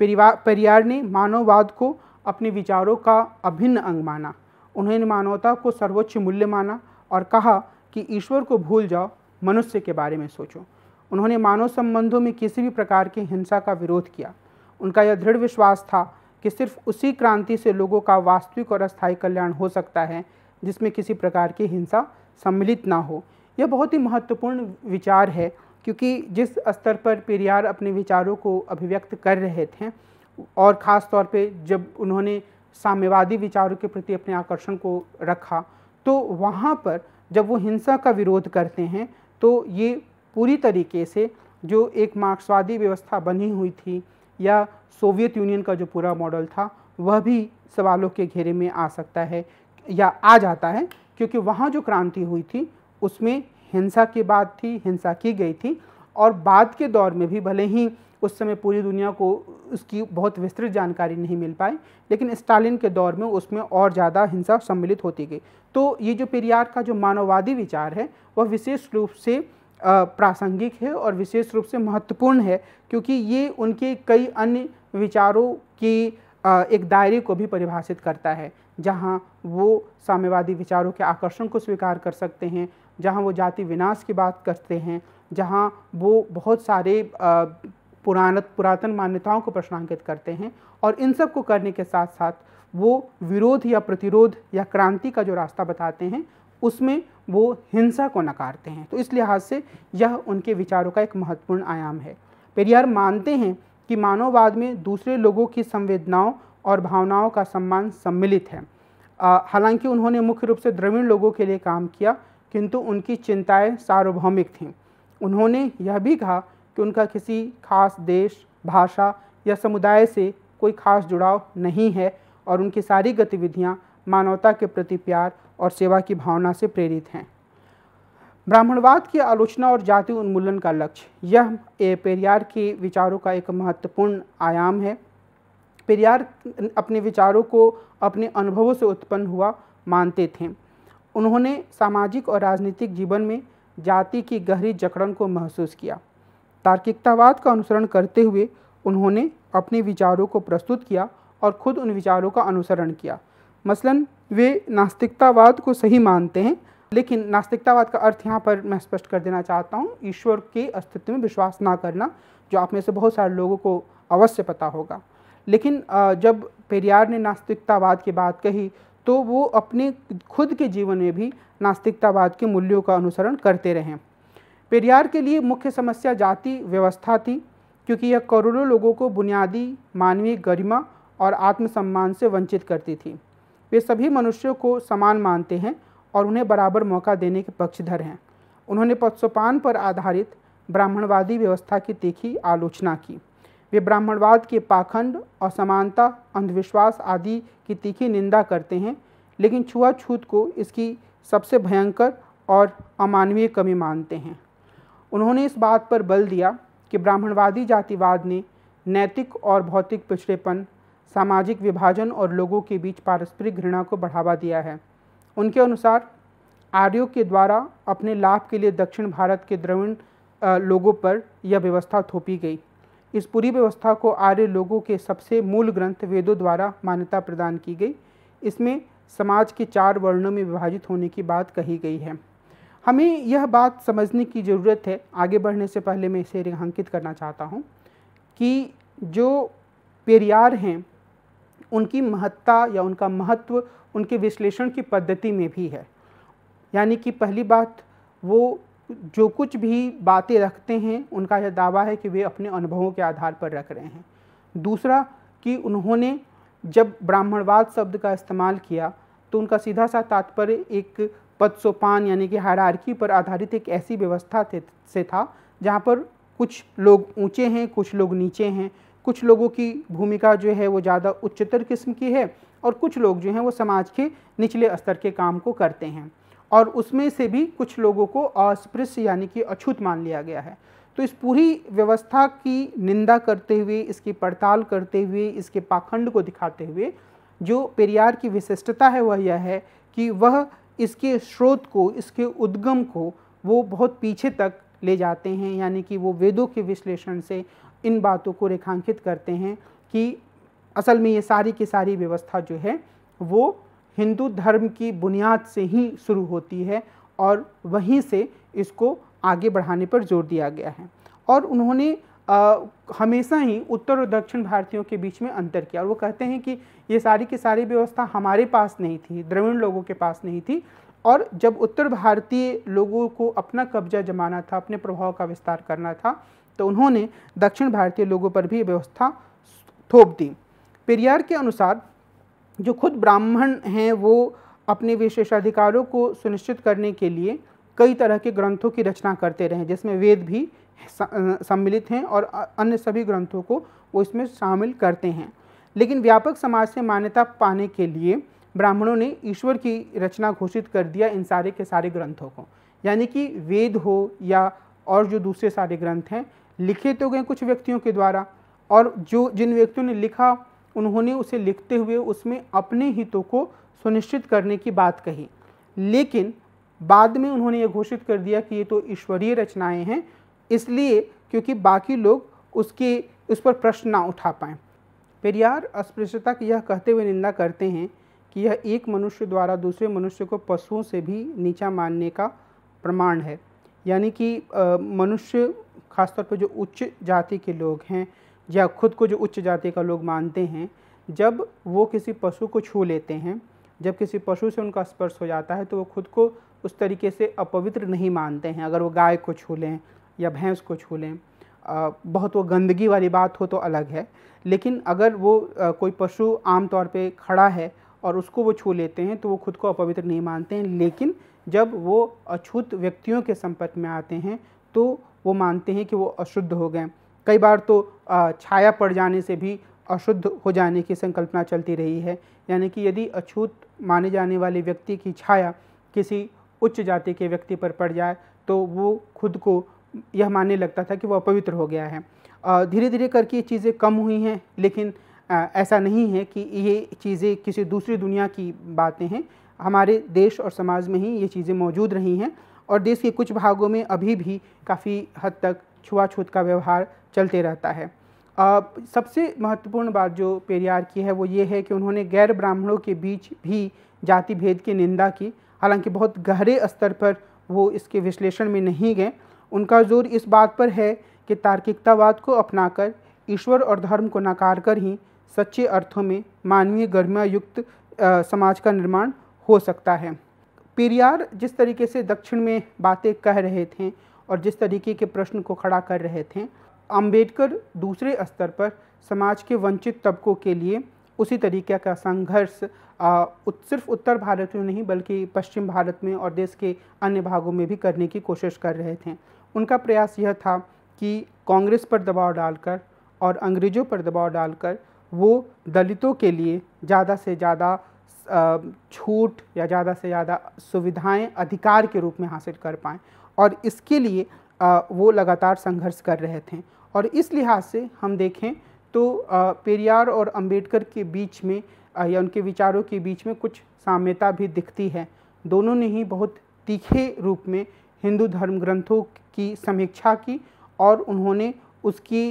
पेरियार ने मानववाद को अपने विचारों का अभिन्न अंग माना उन्होंने मानवता को सर्वोच्च मूल्य माना और कहा कि ईश्वर को भूल जाओ मनुष्य के बारे में सोचो उन्होंने मानव संबंधों में किसी भी प्रकार की हिंसा का विरोध किया उनका यह दृढ़ विश्वास था कि सिर्फ उसी क्रांति से लोगों का वास्तविक और अस्थायी कल्याण हो सकता है जिसमें किसी प्रकार की हिंसा सम्मिलित ना हो यह बहुत ही महत्वपूर्ण विचार है क्योंकि जिस स्तर पर पेरियार अपने विचारों को अभिव्यक्त कर रहे थे और ख़ास तौर पे जब उन्होंने साम्यवादी विचारों के प्रति अपने आकर्षण को रखा तो वहाँ पर जब वो हिंसा का विरोध करते हैं तो ये पूरी तरीके से जो एक मार्क्सवादी व्यवस्था बनी हुई थी या सोवियत यूनियन का जो पूरा मॉडल था वह भी सवालों के घेरे में आ सकता है या आ जाता है क्योंकि वहाँ जो क्रांति हुई थी उसमें हिंसा की बात थी हिंसा की गई थी और बाद के दौर में भी भले ही उस समय पूरी दुनिया को उसकी बहुत विस्तृत जानकारी नहीं मिल पाई लेकिन स्टालिन के दौर में उसमें और ज़्यादा हिंसा सम्मिलित होती गई तो ये जो पेरियार का जो मानववादी विचार है वह विशेष रूप से प्रासंगिक है और विशेष रूप से महत्वपूर्ण है क्योंकि ये उनके कई अन्य विचारों की एक दायरे को भी परिभाषित करता है जहाँ वो साम्यवादी विचारों के आकर्षण को स्वीकार कर सकते हैं जहाँ वो जाति विनाश की बात करते हैं जहाँ वो बहुत सारे पुरान पुरातन मान्यताओं को प्रश्नांकित करते हैं और इन सब को करने के साथ साथ वो विरोध या प्रतिरोध या क्रांति का जो रास्ता बताते हैं उसमें वो हिंसा को नकारते हैं तो इस लिहाज से यह उनके विचारों का एक महत्वपूर्ण आयाम है पेरियार मानते हैं कि मानववाद में दूसरे लोगों की संवेदनाओं और भावनाओं का सम्मान सम्मिलित है हालांकि उन्होंने मुख्य रूप से द्रविड़ लोगों के लिए काम किया किंतु उनकी चिंताएं सार्वभौमिक थीं उन्होंने यह भी कहा कि उनका किसी खास देश भाषा या समुदाय से कोई खास जुड़ाव नहीं है और उनकी सारी गतिविधियाँ मानवता के प्रति प्यार और सेवा की भावना से प्रेरित हैं ब्राह्मणवाद की आलोचना और जाति उन्मूलन का लक्ष्य यह पेरियार के विचारों का एक महत्वपूर्ण आयाम है पेरियार अपने विचारों को अपने अनुभवों से उत्पन्न हुआ मानते थे उन्होंने सामाजिक और राजनीतिक जीवन में जाति की गहरी जकड़न को महसूस किया तार्किकतावाद का अनुसरण करते हुए उन्होंने अपने विचारों को प्रस्तुत किया और खुद उन विचारों का अनुसरण किया मसलन वे नास्तिकतावाद को सही मानते हैं लेकिन नास्तिकतावाद का अर्थ यहाँ पर मैं स्पष्ट कर देना चाहता हूँ ईश्वर के अस्तित्व में विश्वास ना करना जो आप में से बहुत सारे लोगों को अवश्य पता होगा लेकिन जब पेरियार ने नास्तिकतावाद की बात कही तो वो अपने खुद के जीवन में भी नास्तिकतावाद के मूल्यों का अनुसरण करते रहें पेरियार के लिए मुख्य समस्या जाति व्यवस्था थी क्योंकि यह करोड़ों लोगों को बुनियादी मानवीय गरिमा और आत्मसम्मान से वंचित करती थी वे सभी मनुष्यों को समान मानते हैं और उन्हें बराबर मौका देने के पक्षधर हैं उन्होंने पत्सोपान पर आधारित ब्राह्मणवादी व्यवस्था की तीखी आलोचना की वे ब्राह्मणवाद के पाखंड असमानता अंधविश्वास आदि की तीखी निंदा करते हैं लेकिन छुआछूत को इसकी सबसे भयंकर और अमानवीय कमी मानते हैं उन्होंने इस बात पर बल दिया कि ब्राह्मणवादी जातिवाद ने नैतिक और भौतिक पिछड़ेपन सामाजिक विभाजन और लोगों के बीच पारस्परिक घृणा को बढ़ावा दिया है उनके अनुसार आर्यों के द्वारा अपने लाभ के लिए दक्षिण भारत के द्रविण लोगों पर यह व्यवस्था थोपी गई इस पूरी व्यवस्था को आर्य लोगों के सबसे मूल ग्रंथ वेदों द्वारा मान्यता प्रदान की गई इसमें समाज के चार वर्णों में विभाजित होने की बात कही गई है हमें यह बात समझने की ज़रूरत है आगे बढ़ने से पहले मैं इसे रेखांकित करना चाहता हूँ कि जो पेरियार हैं उनकी महत्ता या उनका महत्व उनके विश्लेषण की पद्धति में भी है यानी कि पहली बात वो जो कुछ भी बातें रखते हैं उनका यह दावा है कि वे अपने अनुभवों के आधार पर रख रहे हैं दूसरा कि उन्होंने जब ब्राह्मणवाद शब्द का इस्तेमाल किया तो उनका सीधा सा तात्पर्य एक पद सोपान यानी कि हरारकी पर आधारित एक ऐसी व्यवस्था थे, से था जहाँ पर कुछ लोग ऊंचे हैं कुछ लोग नीचे हैं कुछ लोगों की भूमिका जो है वो ज़्यादा उच्चतर किस्म की है और कुछ लोग जो हैं वो समाज के निचले स्तर के काम को करते हैं और उसमें से भी कुछ लोगों को अस्पृश्य यानी कि अछूत मान लिया गया है तो इस पूरी व्यवस्था की निंदा करते हुए इसकी पड़ताल करते हुए इसके पाखंड को दिखाते हुए जो पेरियार की विशिष्टता है वह यह है कि वह इसके स्रोत को इसके उद्गम को वो बहुत पीछे तक ले जाते हैं यानी कि वो वेदों के विश्लेषण से इन बातों को रेखांकित करते हैं कि असल में ये सारी की सारी व्यवस्था जो है वो हिंदू धर्म की बुनियाद से ही शुरू होती है और वहीं से इसको आगे बढ़ाने पर जोर दिया गया है और उन्होंने आ, हमेशा ही उत्तर और दक्षिण भारतीयों के बीच में अंतर किया और वो कहते हैं कि ये सारी की सारी व्यवस्था हमारे पास नहीं थी द्रविड़ लोगों के पास नहीं थी और जब उत्तर भारतीय लोगों को अपना कब्जा जमाना था अपने प्रभाव का विस्तार करना था तो उन्होंने दक्षिण भारतीय लोगों पर भी व्यवस्था थोप दी पेरियार के अनुसार जो खुद ब्राह्मण हैं वो अपने विशेषाधिकारों को सुनिश्चित करने के लिए कई तरह के ग्रंथों की रचना करते रहे जिसमें वेद भी सम्मिलित हैं और अन्य सभी ग्रंथों को वो इसमें शामिल करते हैं लेकिन व्यापक समाज से मान्यता पाने के लिए ब्राह्मणों ने ईश्वर की रचना घोषित कर दिया इन सारे के सारे ग्रंथों को यानी कि वेद हो या और जो दूसरे सारे ग्रंथ हैं लिखे तो गए कुछ व्यक्तियों के द्वारा और जो जिन व्यक्तियों ने लिखा उन्होंने उसे लिखते हुए उसमें अपने हितों को सुनिश्चित करने की बात कही लेकिन बाद में उन्होंने ये घोषित कर दिया कि ये तो ईश्वरीय रचनाएं हैं इसलिए क्योंकि बाकी लोग उसके उस पर प्रश्न ना उठा पाएँ पेरियार अस्पृश्यता की यह कहते हुए निंदा करते हैं कि यह एक मनुष्य द्वारा दूसरे मनुष्य को पशुओं से भी नीचा मानने का प्रमाण है यानी कि मनुष्य खासतौर पर जो उच्च जाति के लोग हैं या खुद को जो उच्च जाति का लोग मानते हैं जब वो किसी पशु को छू लेते हैं जब किसी पशु से उनका स्पर्श हो जाता है तो वो खुद को उस तरीके से अपवित्र नहीं मानते हैं अगर वो गाय को छू लें या भैंस को छू लें बहुत वो गंदगी वाली बात हो तो अलग है लेकिन अगर वो कोई पशु आम तौर पे खड़ा है और उसको वो छू लेते हैं तो वो खुद को अपवित्र नहीं मानते हैं लेकिन जब वो अछूत व्यक्तियों के संपर्क में आते हैं तो वो मानते हैं कि वो अशुद्ध हो गए कई बार तो छाया पड़ जाने से भी अशुद्ध हो जाने की संकल्पना चलती रही है यानी कि यदि अछूत माने जाने वाले व्यक्ति की छाया किसी उच्च जाति के व्यक्ति पर पड़ जाए तो वो खुद को यह मानने लगता था कि वह अपवित्र हो गया है धीरे धीरे करके ये चीज़ें कम हुई हैं लेकिन ऐसा नहीं है कि ये चीज़ें किसी दूसरी दुनिया की बातें हैं हमारे देश और समाज में ही ये चीज़ें मौजूद रही हैं और देश के कुछ भागों में अभी भी काफ़ी हद तक छुआछूत का व्यवहार चलते रहता है सबसे महत्वपूर्ण बात जो पेरियार की है वो ये है कि उन्होंने गैर ब्राह्मणों के बीच भी जाति भेद की निंदा की हालांकि बहुत गहरे स्तर पर वो इसके विश्लेषण में नहीं गए उनका जोर इस बात पर है कि तार्किकतावाद को अपनाकर ईश्वर और धर्म को नकार कर ही सच्चे अर्थों में मानवीय गरिमा युक्त समाज का निर्माण हो सकता है पीरियार जिस तरीके से दक्षिण में बातें कह रहे थे और जिस तरीके के प्रश्न को खड़ा कर रहे थे अंबेडकर दूसरे स्तर पर समाज के वंचित तबकों के लिए उसी तरीके का संघर्ष सिर्फ उत्तर भारत में नहीं बल्कि पश्चिम भारत में और देश के अन्य भागों में भी करने की कोशिश कर रहे थे उनका प्रयास यह था कि कांग्रेस पर दबाव डालकर और अंग्रेज़ों पर दबाव डालकर वो दलितों के लिए ज़्यादा से ज़्यादा छूट या ज़्यादा से ज़्यादा सुविधाएं अधिकार के रूप में हासिल कर पाएँ और इसके लिए वो लगातार संघर्ष कर रहे थे और इस लिहाज से हम देखें तो पेरियार और अंबेडकर के बीच में या उनके विचारों के बीच में कुछ साम्यता भी दिखती है दोनों ने ही बहुत तीखे रूप में हिंदू धर्म ग्रंथों की समीक्षा की और उन्होंने उसकी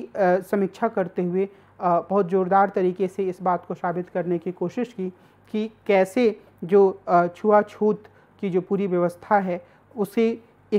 समीक्षा करते हुए बहुत ज़ोरदार तरीके से इस बात को साबित करने की कोशिश की कि कैसे जो छुआछूत की जो पूरी व्यवस्था है उसे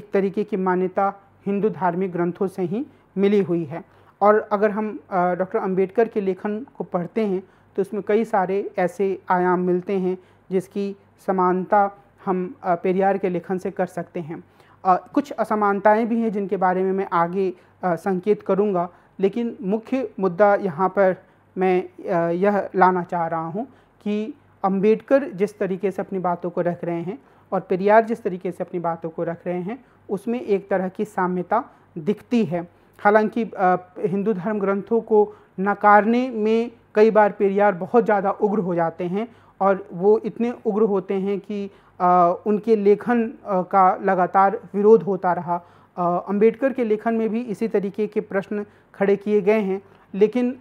एक तरीके की मान्यता हिंदू धार्मिक ग्रंथों से ही मिली हुई है और अगर हम डॉक्टर अंबेडकर के लेखन को पढ़ते हैं तो उसमें कई सारे ऐसे आयाम मिलते हैं जिसकी समानता हम पेरियार के लेखन से कर सकते हैं कुछ असमानताएं भी हैं जिनके बारे में मैं आगे संकेत करूंगा लेकिन मुख्य मुद्दा यहाँ पर मैं यह लाना चाह रहा हूँ कि अंबेडकर जिस तरीके से अपनी बातों को रख रहे हैं और पेरियार जिस तरीके से अपनी बातों को रख रहे हैं उसमें एक तरह की साम्यता दिखती है हालांकि हिंदू धर्म ग्रंथों को नकारने में कई बार पेरियार बहुत ज़्यादा उग्र हो जाते हैं और वो इतने उग्र होते हैं कि उनके लेखन का लगातार विरोध होता रहा अंबेडकर के लेखन में भी इसी तरीके के प्रश्न खड़े किए गए हैं लेकिन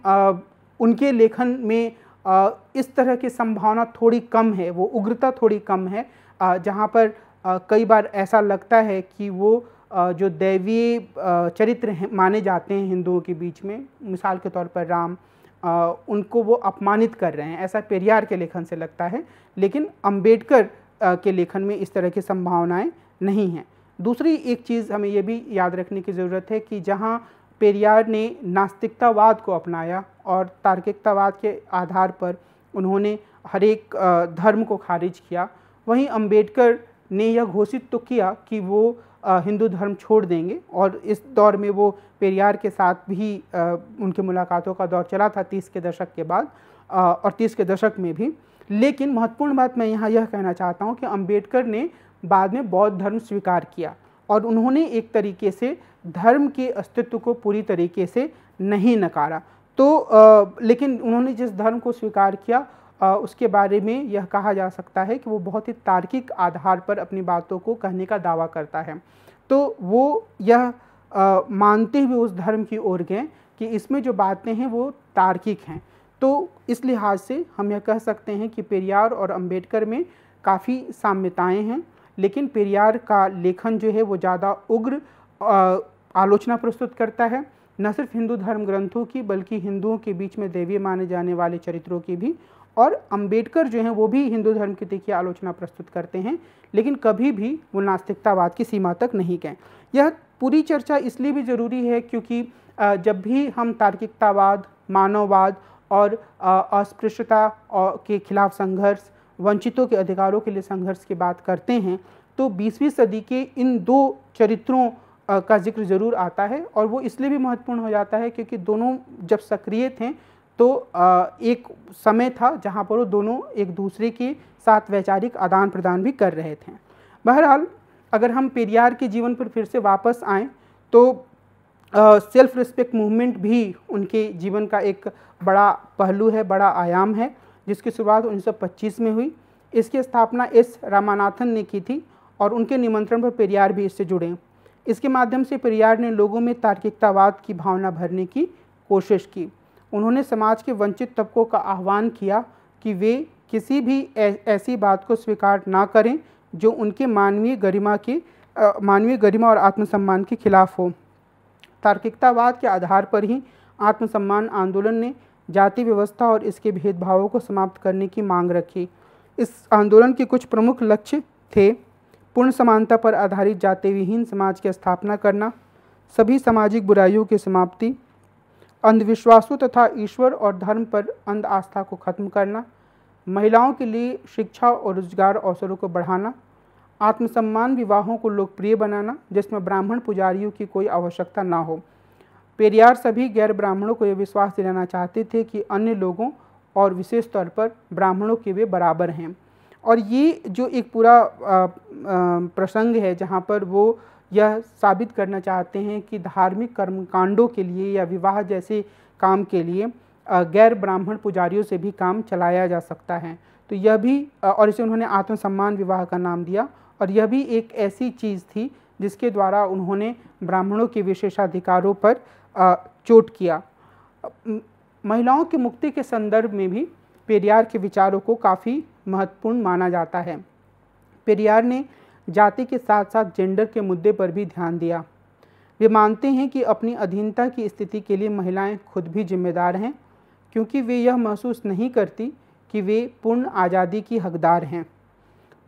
उनके लेखन में इस तरह की संभावना थोड़ी कम है वो उग्रता थोड़ी कम है जहाँ पर कई बार ऐसा लगता है कि वो जो दैवीय चरित्र माने जाते हैं हिंदुओं के बीच में मिसाल के तौर पर राम उनको वो अपमानित कर रहे हैं ऐसा पेरियार के लेखन से लगता है लेकिन अंबेडकर के लेखन में इस तरह की संभावनाएं नहीं हैं दूसरी एक चीज़ हमें ये भी याद रखने की ज़रूरत है कि जहाँ पेरियार ने नास्तिकतावाद को अपनाया और तार्किकतावाद के आधार पर उन्होंने हर एक धर्म को खारिज किया वहीं अंबेडकर ने यह घोषित तो किया कि वो हिंदू धर्म छोड़ देंगे और इस दौर में वो पेरियार के साथ भी उनकी मुलाकातों का दौर चला था तीस के दशक के बाद और तीस के दशक में भी लेकिन महत्वपूर्ण बात मैं यहाँ यह कहना चाहता हूँ कि अम्बेडकर ने बाद में बौद्ध धर्म स्वीकार किया और उन्होंने एक तरीके से धर्म के अस्तित्व को पूरी तरीके से नहीं नकारा तो आ, लेकिन उन्होंने जिस धर्म को स्वीकार किया आ, उसके बारे में यह कहा जा सकता है कि वो बहुत ही तार्किक आधार पर अपनी बातों को कहने का दावा करता है तो वो यह मानते हुए उस धर्म की ओर गए कि इसमें जो बातें हैं वो तार्किक हैं तो इस लिहाज से हम यह कह सकते हैं कि पेरियार और अंबेडकर में काफ़ी साम्यताएं हैं लेकिन पेरियार का लेखन जो है वो ज़्यादा उग्र आलोचना प्रस्तुत करता है न सिर्फ हिंदू धर्म ग्रंथों की बल्कि हिंदुओं के बीच में देवीय माने जाने वाले चरित्रों की भी और अंबेडकर जो हैं वो भी हिंदू धर्म की तीखी आलोचना प्रस्तुत करते हैं लेकिन कभी भी वो नास्तिकतावाद की सीमा तक नहीं गए यह पूरी चर्चा इसलिए भी ज़रूरी है क्योंकि जब भी हम तार्किकतावाद मानववाद और अस्पृश्यता के खिलाफ संघर्ष वंचितों के अधिकारों के लिए संघर्ष की बात करते हैं तो 20वीं सदी के इन दो चरित्रों का जिक्र ज़रूर आता है और वो इसलिए भी महत्वपूर्ण हो जाता है क्योंकि दोनों जब सक्रिय थे तो एक समय था जहाँ पर वो दोनों एक दूसरे के साथ वैचारिक आदान प्रदान भी कर रहे थे बहरहाल अगर हम पेरियार के जीवन पर फिर से वापस आएँ तो सेल्फ रिस्पेक्ट मूवमेंट भी उनके जीवन का एक बड़ा पहलू है बड़ा आयाम है जिसकी शुरुआत 1925 में हुई इसकी स्थापना एस रामानाथन ने की थी और उनके निमंत्रण पर पेरियार भी इससे जुड़े इसके माध्यम से पेरियार ने लोगों में तार्किकतावाद की भावना भरने की कोशिश की उन्होंने समाज के वंचित तबकों का आह्वान किया कि वे किसी भी ऐसी बात को स्वीकार ना करें जो उनके मानवीय गरिमा के मानवीय गरिमा और आत्मसम्मान के खिलाफ हो तार्किकतावाद के आधार पर ही आत्मसम्मान आंदोलन ने जाति व्यवस्था और इसके भेदभावों को समाप्त करने की मांग रखी इस आंदोलन के कुछ प्रमुख लक्ष्य थे पूर्ण समानता पर आधारित जाति विहीन समाज की स्थापना करना सभी सामाजिक बुराइयों की समाप्ति अंधविश्वासों तथा ईश्वर और धर्म पर अंध आस्था को खत्म करना महिलाओं के लिए शिक्षा और रोजगार अवसरों को बढ़ाना आत्मसम्मान विवाहों को लोकप्रिय बनाना जिसमें ब्राह्मण पुजारियों की कोई आवश्यकता ना हो पेरियार सभी गैर ब्राह्मणों को यह विश्वास दिलाना चाहते थे कि अन्य लोगों और विशेष तौर पर ब्राह्मणों के वे बराबर हैं और ये जो एक पूरा प्रसंग है जहाँ पर वो यह साबित करना चाहते हैं कि धार्मिक कर्मकांडों के लिए या विवाह जैसे काम के लिए गैर ब्राह्मण पुजारियों से भी काम चलाया जा सकता है तो यह भी और इसे उन्होंने आत्मसम्मान विवाह का नाम दिया और यह भी एक ऐसी चीज़ थी जिसके द्वारा उन्होंने ब्राह्मणों के विशेषाधिकारों पर चोट किया महिलाओं की मुक्ति के संदर्भ में भी पेरियार के विचारों को काफ़ी महत्वपूर्ण माना जाता है पेरियार ने जाति के साथ साथ जेंडर के मुद्दे पर भी ध्यान दिया वे मानते हैं कि अपनी अधीनता की स्थिति के लिए महिलाएं खुद भी जिम्मेदार हैं क्योंकि वे यह महसूस नहीं करती कि वे पूर्ण आज़ादी की हकदार हैं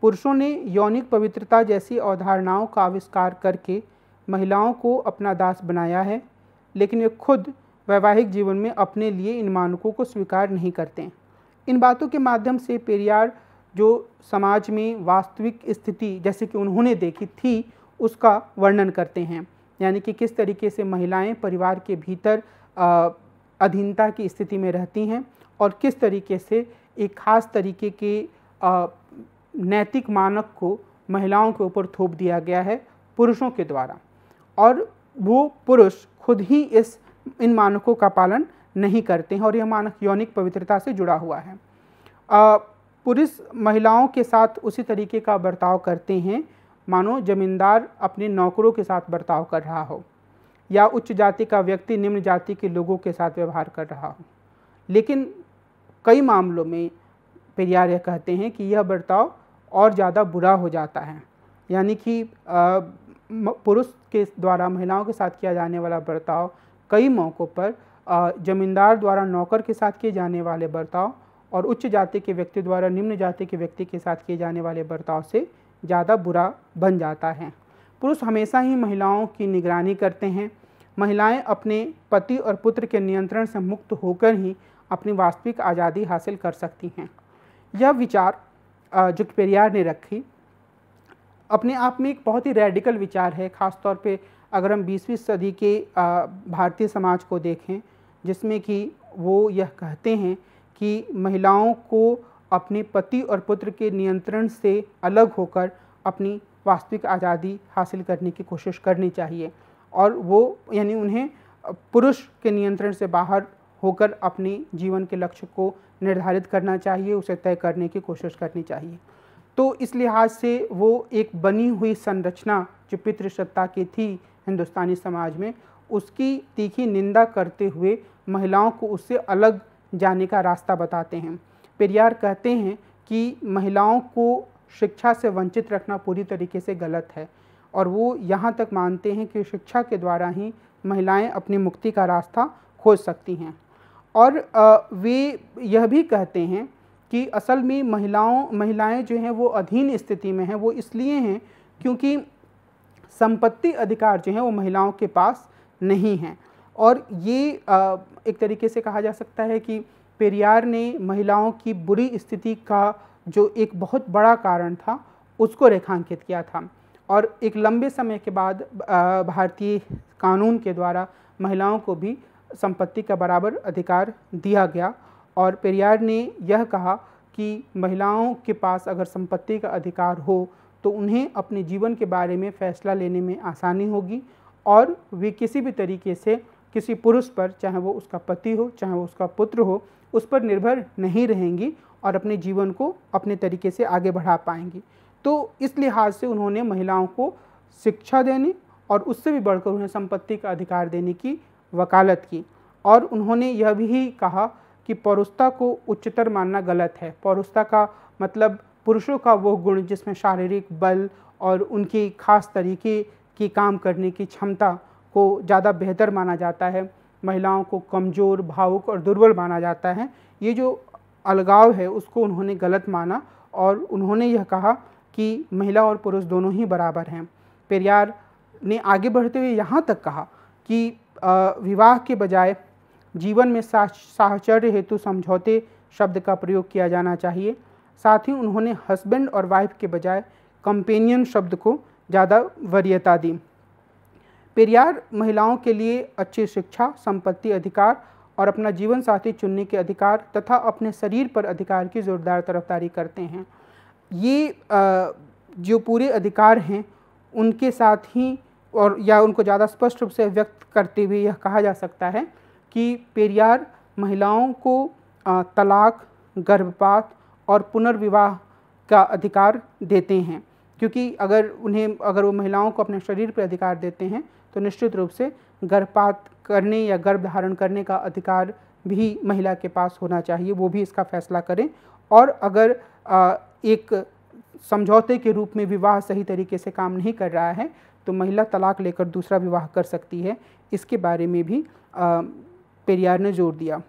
पुरुषों ने यौनिक पवित्रता जैसी अवधारणाओं का आविष्कार करके महिलाओं को अपना दास बनाया है लेकिन वे खुद वैवाहिक जीवन में अपने लिए इन मानकों को स्वीकार नहीं करते इन बातों के माध्यम से पेरियार जो समाज में वास्तविक स्थिति जैसे कि उन्होंने देखी थी उसका वर्णन करते हैं यानी कि किस तरीके से महिलाएं परिवार के भीतर अधीनता की स्थिति में रहती हैं और किस तरीके से एक खास तरीके के नैतिक मानक को महिलाओं के ऊपर थोप दिया गया है पुरुषों के द्वारा और वो पुरुष खुद ही इस इन मानकों का पालन नहीं करते हैं और यह मानक यौनिक पवित्रता से जुड़ा हुआ है पुरुष महिलाओं के साथ उसी तरीके का बर्ताव करते हैं मानो जमींदार अपने नौकरों के साथ बर्ताव कर रहा हो या उच्च जाति का व्यक्ति निम्न जाति के लोगों के साथ व्यवहार कर रहा हो लेकिन कई मामलों में पेरियार यह कहते हैं कि यह बर्ताव और ज़्यादा बुरा हो जाता है यानी कि पुरुष के द्वारा महिलाओं के साथ किया जाने वाला बर्ताव कई मौक़ों पर जमींदार द्वारा नौकर के साथ किए जाने वाले बर्ताव और उच्च जाति के व्यक्ति द्वारा निम्न जाति के व्यक्ति के साथ किए जाने वाले बर्ताव से ज़्यादा बुरा बन जाता है पुरुष हमेशा ही महिलाओं की निगरानी करते हैं महिलाएं अपने पति और पुत्र के नियंत्रण से मुक्त होकर ही अपनी वास्तविक आज़ादी हासिल कर सकती हैं यह विचार जो कि पेरियार ने रखी अपने आप में एक बहुत ही रेडिकल विचार है ख़ासतौर पे अगर हम बीसवीं सदी के भारतीय समाज को देखें जिसमें कि वो यह कहते हैं कि महिलाओं को अपने पति और पुत्र के नियंत्रण से अलग होकर अपनी वास्तविक आज़ादी हासिल करने की कोशिश करनी चाहिए और वो यानी उन्हें पुरुष के नियंत्रण से बाहर होकर अपने जीवन के लक्ष्य को निर्धारित करना चाहिए उसे तय करने की कोशिश करनी चाहिए तो इस लिहाज से वो एक बनी हुई संरचना जो पितृसत्ता की थी हिंदुस्तानी समाज में उसकी तीखी निंदा करते हुए महिलाओं को उससे अलग जाने का रास्ता बताते हैं पेरियार कहते हैं कि महिलाओं को शिक्षा से वंचित रखना पूरी तरीके से गलत है और वो यहाँ तक मानते हैं कि शिक्षा के द्वारा ही महिलाएं अपनी मुक्ति का रास्ता खोज सकती हैं और वे यह भी कहते हैं कि असल में महिलाओं महिलाएं जो हैं वो अधीन स्थिति में हैं वो इसलिए हैं क्योंकि संपत्ति अधिकार जो हैं वो महिलाओं के पास नहीं हैं और ये एक तरीके से कहा जा सकता है कि पेरियार ने महिलाओं की बुरी स्थिति का जो एक बहुत बड़ा कारण था उसको रेखांकित किया था और एक लंबे समय के बाद भारतीय कानून के द्वारा महिलाओं को भी संपत्ति का बराबर अधिकार दिया गया और पेरियार ने यह कहा कि महिलाओं के पास अगर संपत्ति का अधिकार हो तो उन्हें अपने जीवन के बारे में फैसला लेने में आसानी होगी और वे किसी भी तरीके से किसी पुरुष पर चाहे वो उसका पति हो चाहे वो उसका पुत्र हो उस पर निर्भर नहीं रहेंगी और अपने जीवन को अपने तरीके से आगे बढ़ा पाएंगी तो इस लिहाज से उन्होंने महिलाओं को शिक्षा देने और उससे भी बढ़कर उन्हें संपत्ति का अधिकार देने की वकालत की और उन्होंने यह भी कहा कि पौरुषता को उच्चतर मानना गलत है पौरुषता का मतलब पुरुषों का वो गुण जिसमें शारीरिक बल और उनकी खास तरीके की काम करने की क्षमता को ज़्यादा बेहतर माना जाता है महिलाओं को कमज़ोर भावुक और दुर्बल माना जाता है ये जो अलगाव है उसको उन्होंने गलत माना और उन्होंने यह कहा कि महिला और पुरुष दोनों ही बराबर हैं पेरियार ने आगे बढ़ते हुए यहाँ तक कहा कि विवाह के बजाय जीवन में साहचर्य हेतु समझौते शब्द का प्रयोग किया जाना चाहिए साथ ही उन्होंने हस्बैंड और वाइफ के बजाय कंपेनियन शब्द को ज़्यादा वरीयता दी पेरियार महिलाओं के लिए अच्छी शिक्षा संपत्ति अधिकार और अपना जीवन साथी चुनने के अधिकार तथा अपने शरीर पर अधिकार की ज़ोरदार तरफदारी करते हैं ये जो पूरे अधिकार हैं उनके साथ ही और या उनको ज़्यादा स्पष्ट रूप से व्यक्त करते हुए यह कहा जा सकता है कि पेरियार महिलाओं को तलाक गर्भपात और पुनर्विवाह का अधिकार देते हैं क्योंकि अगर उन्हें अगर वो महिलाओं को अपने शरीर पर अधिकार देते हैं तो निश्चित रूप से गर्भपात करने या गर्भ धारण करने का अधिकार भी महिला के पास होना चाहिए वो भी इसका फैसला करें और अगर एक समझौते के रूप में विवाह सही तरीके से काम नहीं कर रहा है तो महिला तलाक लेकर दूसरा विवाह कर सकती है इसके बारे में भी पेरियार ने जोर दिया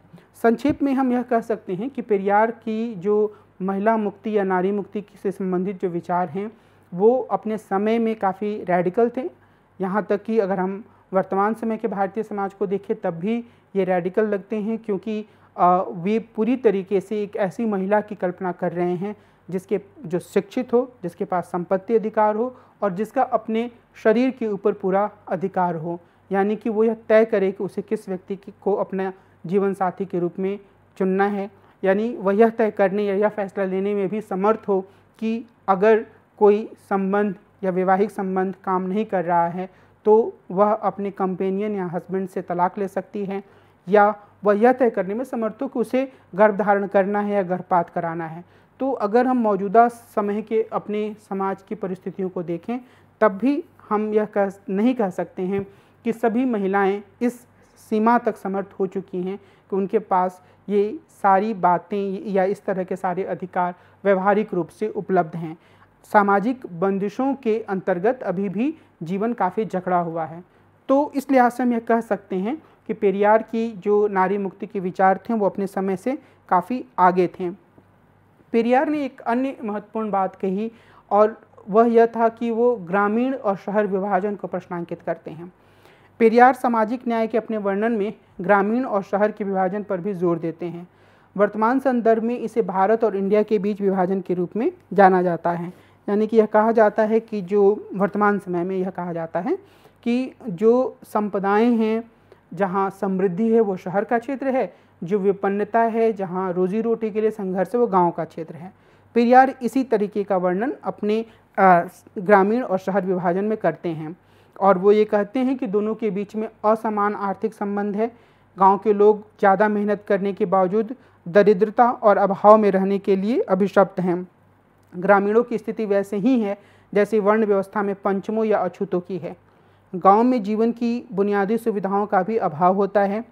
संक्षेप में हम यह कह सकते हैं कि पेरियार की जो महिला मुक्ति या नारी मुक्ति से संबंधित जो विचार हैं वो अपने समय में काफ़ी रेडिकल थे यहाँ तक कि अगर हम वर्तमान समय के भारतीय समाज को देखें तब भी ये रेडिकल लगते हैं क्योंकि वे पूरी तरीके से एक ऐसी महिला की कल्पना कर रहे हैं जिसके जो शिक्षित हो जिसके पास संपत्ति अधिकार हो और जिसका अपने शरीर के ऊपर पूरा अधिकार हो यानी कि वो यह तय करे कि उसे किस व्यक्ति को अपना जीवन साथी के रूप में चुनना है यानी वह यह तय करने या यह फैसला लेने में भी समर्थ हो कि अगर कोई संबंध या वैवाहिक संबंध काम नहीं कर रहा है तो वह अपने कंपेनियन या हस्बैंड से तलाक ले सकती है या वह यह तय करने में समर्थ हो कि उसे गर्भ धारण करना है या गर्भपात कराना है तो अगर हम मौजूदा समय के अपने समाज की परिस्थितियों को देखें तब भी हम यह कह नहीं कह सकते हैं कि सभी महिलाएं इस सीमा तक समर्थ हो चुकी हैं कि उनके पास ये सारी बातें या इस तरह के सारे अधिकार व्यवहारिक रूप से उपलब्ध हैं सामाजिक बंदिशों के अंतर्गत अभी भी जीवन काफ़ी जकड़ा हुआ है तो इस लिहाज से हम यह कह सकते हैं कि पेरियार की जो नारी मुक्ति के विचार थे वो अपने समय से काफ़ी आगे थे पेरियार ने एक अन्य महत्वपूर्ण बात कही और वह यह था कि वो ग्रामीण और शहर विभाजन को प्रश्नांकित करते हैं पेरियार सामाजिक न्याय के अपने वर्णन में ग्रामीण और शहर के विभाजन पर भी जोर देते हैं वर्तमान संदर्भ में इसे भारत और इंडिया के बीच विभाजन के रूप में जाना जाता है यानी कि यह कहा जाता है कि जो वर्तमान समय में यह कहा जाता है कि जो संपदाएं हैं जहाँ समृद्धि है वो शहर का क्षेत्र है जो विपन्नता है जहाँ रोजी रोटी के लिए संघर्ष है वो गाँव का क्षेत्र है पेरियार इसी तरीके का वर्णन अपने ग्रामीण और शहर विभाजन में करते हैं और वो ये कहते हैं कि दोनों के बीच में असमान आर्थिक संबंध है गांव के लोग ज़्यादा मेहनत करने के बावजूद दरिद्रता और अभाव में रहने के लिए अभिशप्त हैं ग्रामीणों की स्थिति वैसे ही है जैसे वर्ण व्यवस्था में पंचमों या अछूतों की है गांव में जीवन की बुनियादी सुविधाओं का भी अभाव होता है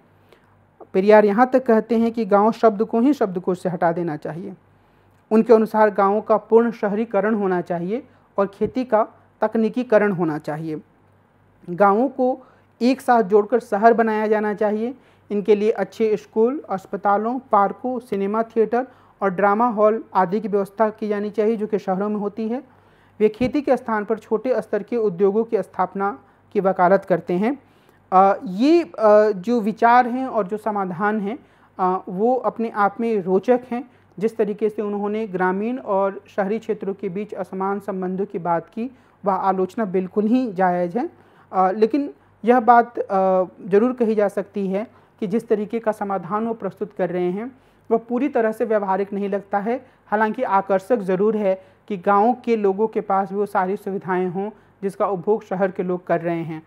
पेरियार यहाँ तक कहते हैं कि गांव शब्द को ही शब्दकोश से हटा देना चाहिए उनके अनुसार गांवों का पूर्ण शहरीकरण होना चाहिए और खेती का तकनीकीकरण होना चाहिए गांवों को एक साथ जोड़कर शहर बनाया जाना चाहिए इनके लिए अच्छे स्कूल अस्पतालों पार्कों सिनेमा थिएटर और ड्रामा हॉल आदि की व्यवस्था की जानी चाहिए जो कि शहरों में होती है वे खेती के स्थान पर छोटे स्तर के उद्योगों की स्थापना की वकालत करते हैं ये जो विचार हैं और जो समाधान हैं वो अपने आप में रोचक हैं जिस तरीके से उन्होंने ग्रामीण और शहरी क्षेत्रों के बीच असमान संबंधों की बात की वह आलोचना बिल्कुल ही जायज़ है लेकिन यह बात ज़रूर कही जा सकती है कि जिस तरीके का समाधान वो प्रस्तुत कर रहे हैं वह पूरी तरह से व्यवहारिक नहीं लगता है हालांकि आकर्षक ज़रूर है कि गाँव के लोगों के पास भी वो सारी सुविधाएँ हों जिसका उपभोग शहर के लोग कर रहे हैं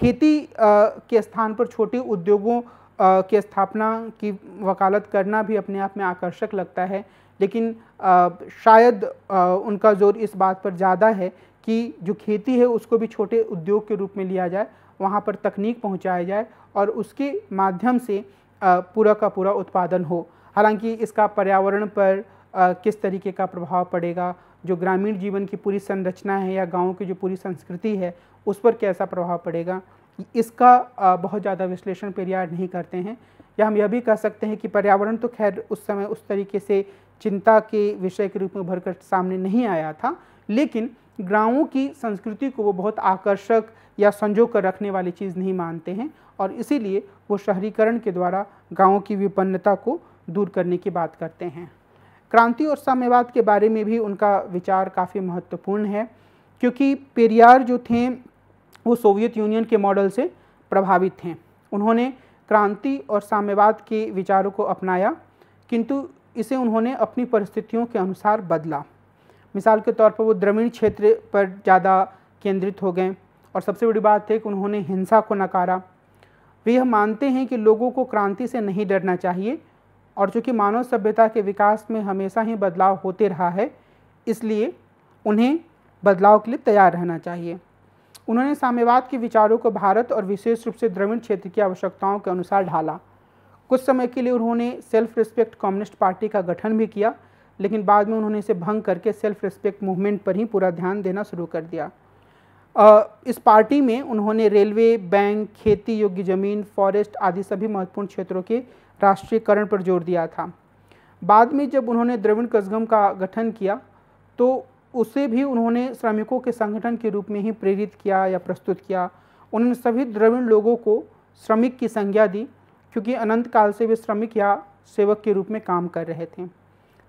खेती के स्थान पर छोटे उद्योगों की स्थापना की वकालत करना भी अपने आप में आकर्षक लगता है लेकिन शायद उनका जोर इस बात पर ज़्यादा है कि जो खेती है उसको भी छोटे उद्योग के रूप में लिया जाए वहाँ पर तकनीक पहुँचाया जाए और उसके माध्यम से पूरा का पूरा उत्पादन हो हालांकि इसका पर्यावरण पर किस तरीके का प्रभाव पड़ेगा जो ग्रामीण जीवन की पूरी संरचना है या गाँव की जो पूरी संस्कृति है उस पर कैसा प्रभाव पड़ेगा इसका बहुत ज़्यादा विश्लेषण पेरियार नहीं करते हैं या हम यह भी कह सकते हैं कि पर्यावरण तो खैर उस समय उस तरीके से चिंता के विषय के रूप में उभर कर सामने नहीं आया था लेकिन ग्रामों की संस्कृति को वो बहुत आकर्षक या संजो कर रखने वाली चीज़ नहीं मानते हैं और इसीलिए वो शहरीकरण के द्वारा गाँव की विपन्नता को दूर करने की बात करते हैं क्रांति और साम्यवाद के बारे में भी उनका विचार काफ़ी महत्वपूर्ण है क्योंकि पेरियार जो थे वो सोवियत यूनियन के मॉडल से प्रभावित थे उन्होंने क्रांति और साम्यवाद के विचारों को अपनाया किंतु इसे उन्होंने अपनी परिस्थितियों के अनुसार बदला मिसाल के तौर पर वो द्रवीण क्षेत्र पर ज़्यादा केंद्रित हो गए और सबसे बड़ी बात है कि उन्होंने हिंसा को नकारा वे यह मानते हैं कि लोगों को क्रांति से नहीं डरना चाहिए और चूँकि मानव सभ्यता के विकास में हमेशा ही बदलाव होते रहा है इसलिए उन्हें बदलाव के लिए तैयार रहना चाहिए उन्होंने साम्यवाद के विचारों को भारत और विशेष रूप से द्रविण क्षेत्र की आवश्यकताओं के अनुसार ढाला कुछ समय के लिए उन्होंने सेल्फ रिस्पेक्ट कम्युनिस्ट पार्टी का गठन भी किया लेकिन बाद में उन्होंने इसे भंग करके सेल्फ रिस्पेक्ट मूवमेंट पर ही पूरा ध्यान देना शुरू कर दिया इस पार्टी में उन्होंने रेलवे बैंक खेती योग्य ज़मीन फॉरेस्ट आदि सभी महत्वपूर्ण क्षेत्रों के राष्ट्रीयकरण पर जोर दिया था बाद में जब उन्होंने द्रविण कसगम का गठन किया तो उसे भी उन्होंने श्रमिकों के संगठन के रूप में ही प्रेरित किया या प्रस्तुत किया उन्होंने सभी द्रविड़ लोगों को श्रमिक की संज्ञा दी क्योंकि अनंत काल से वे श्रमिक या सेवक के रूप में काम कर रहे थे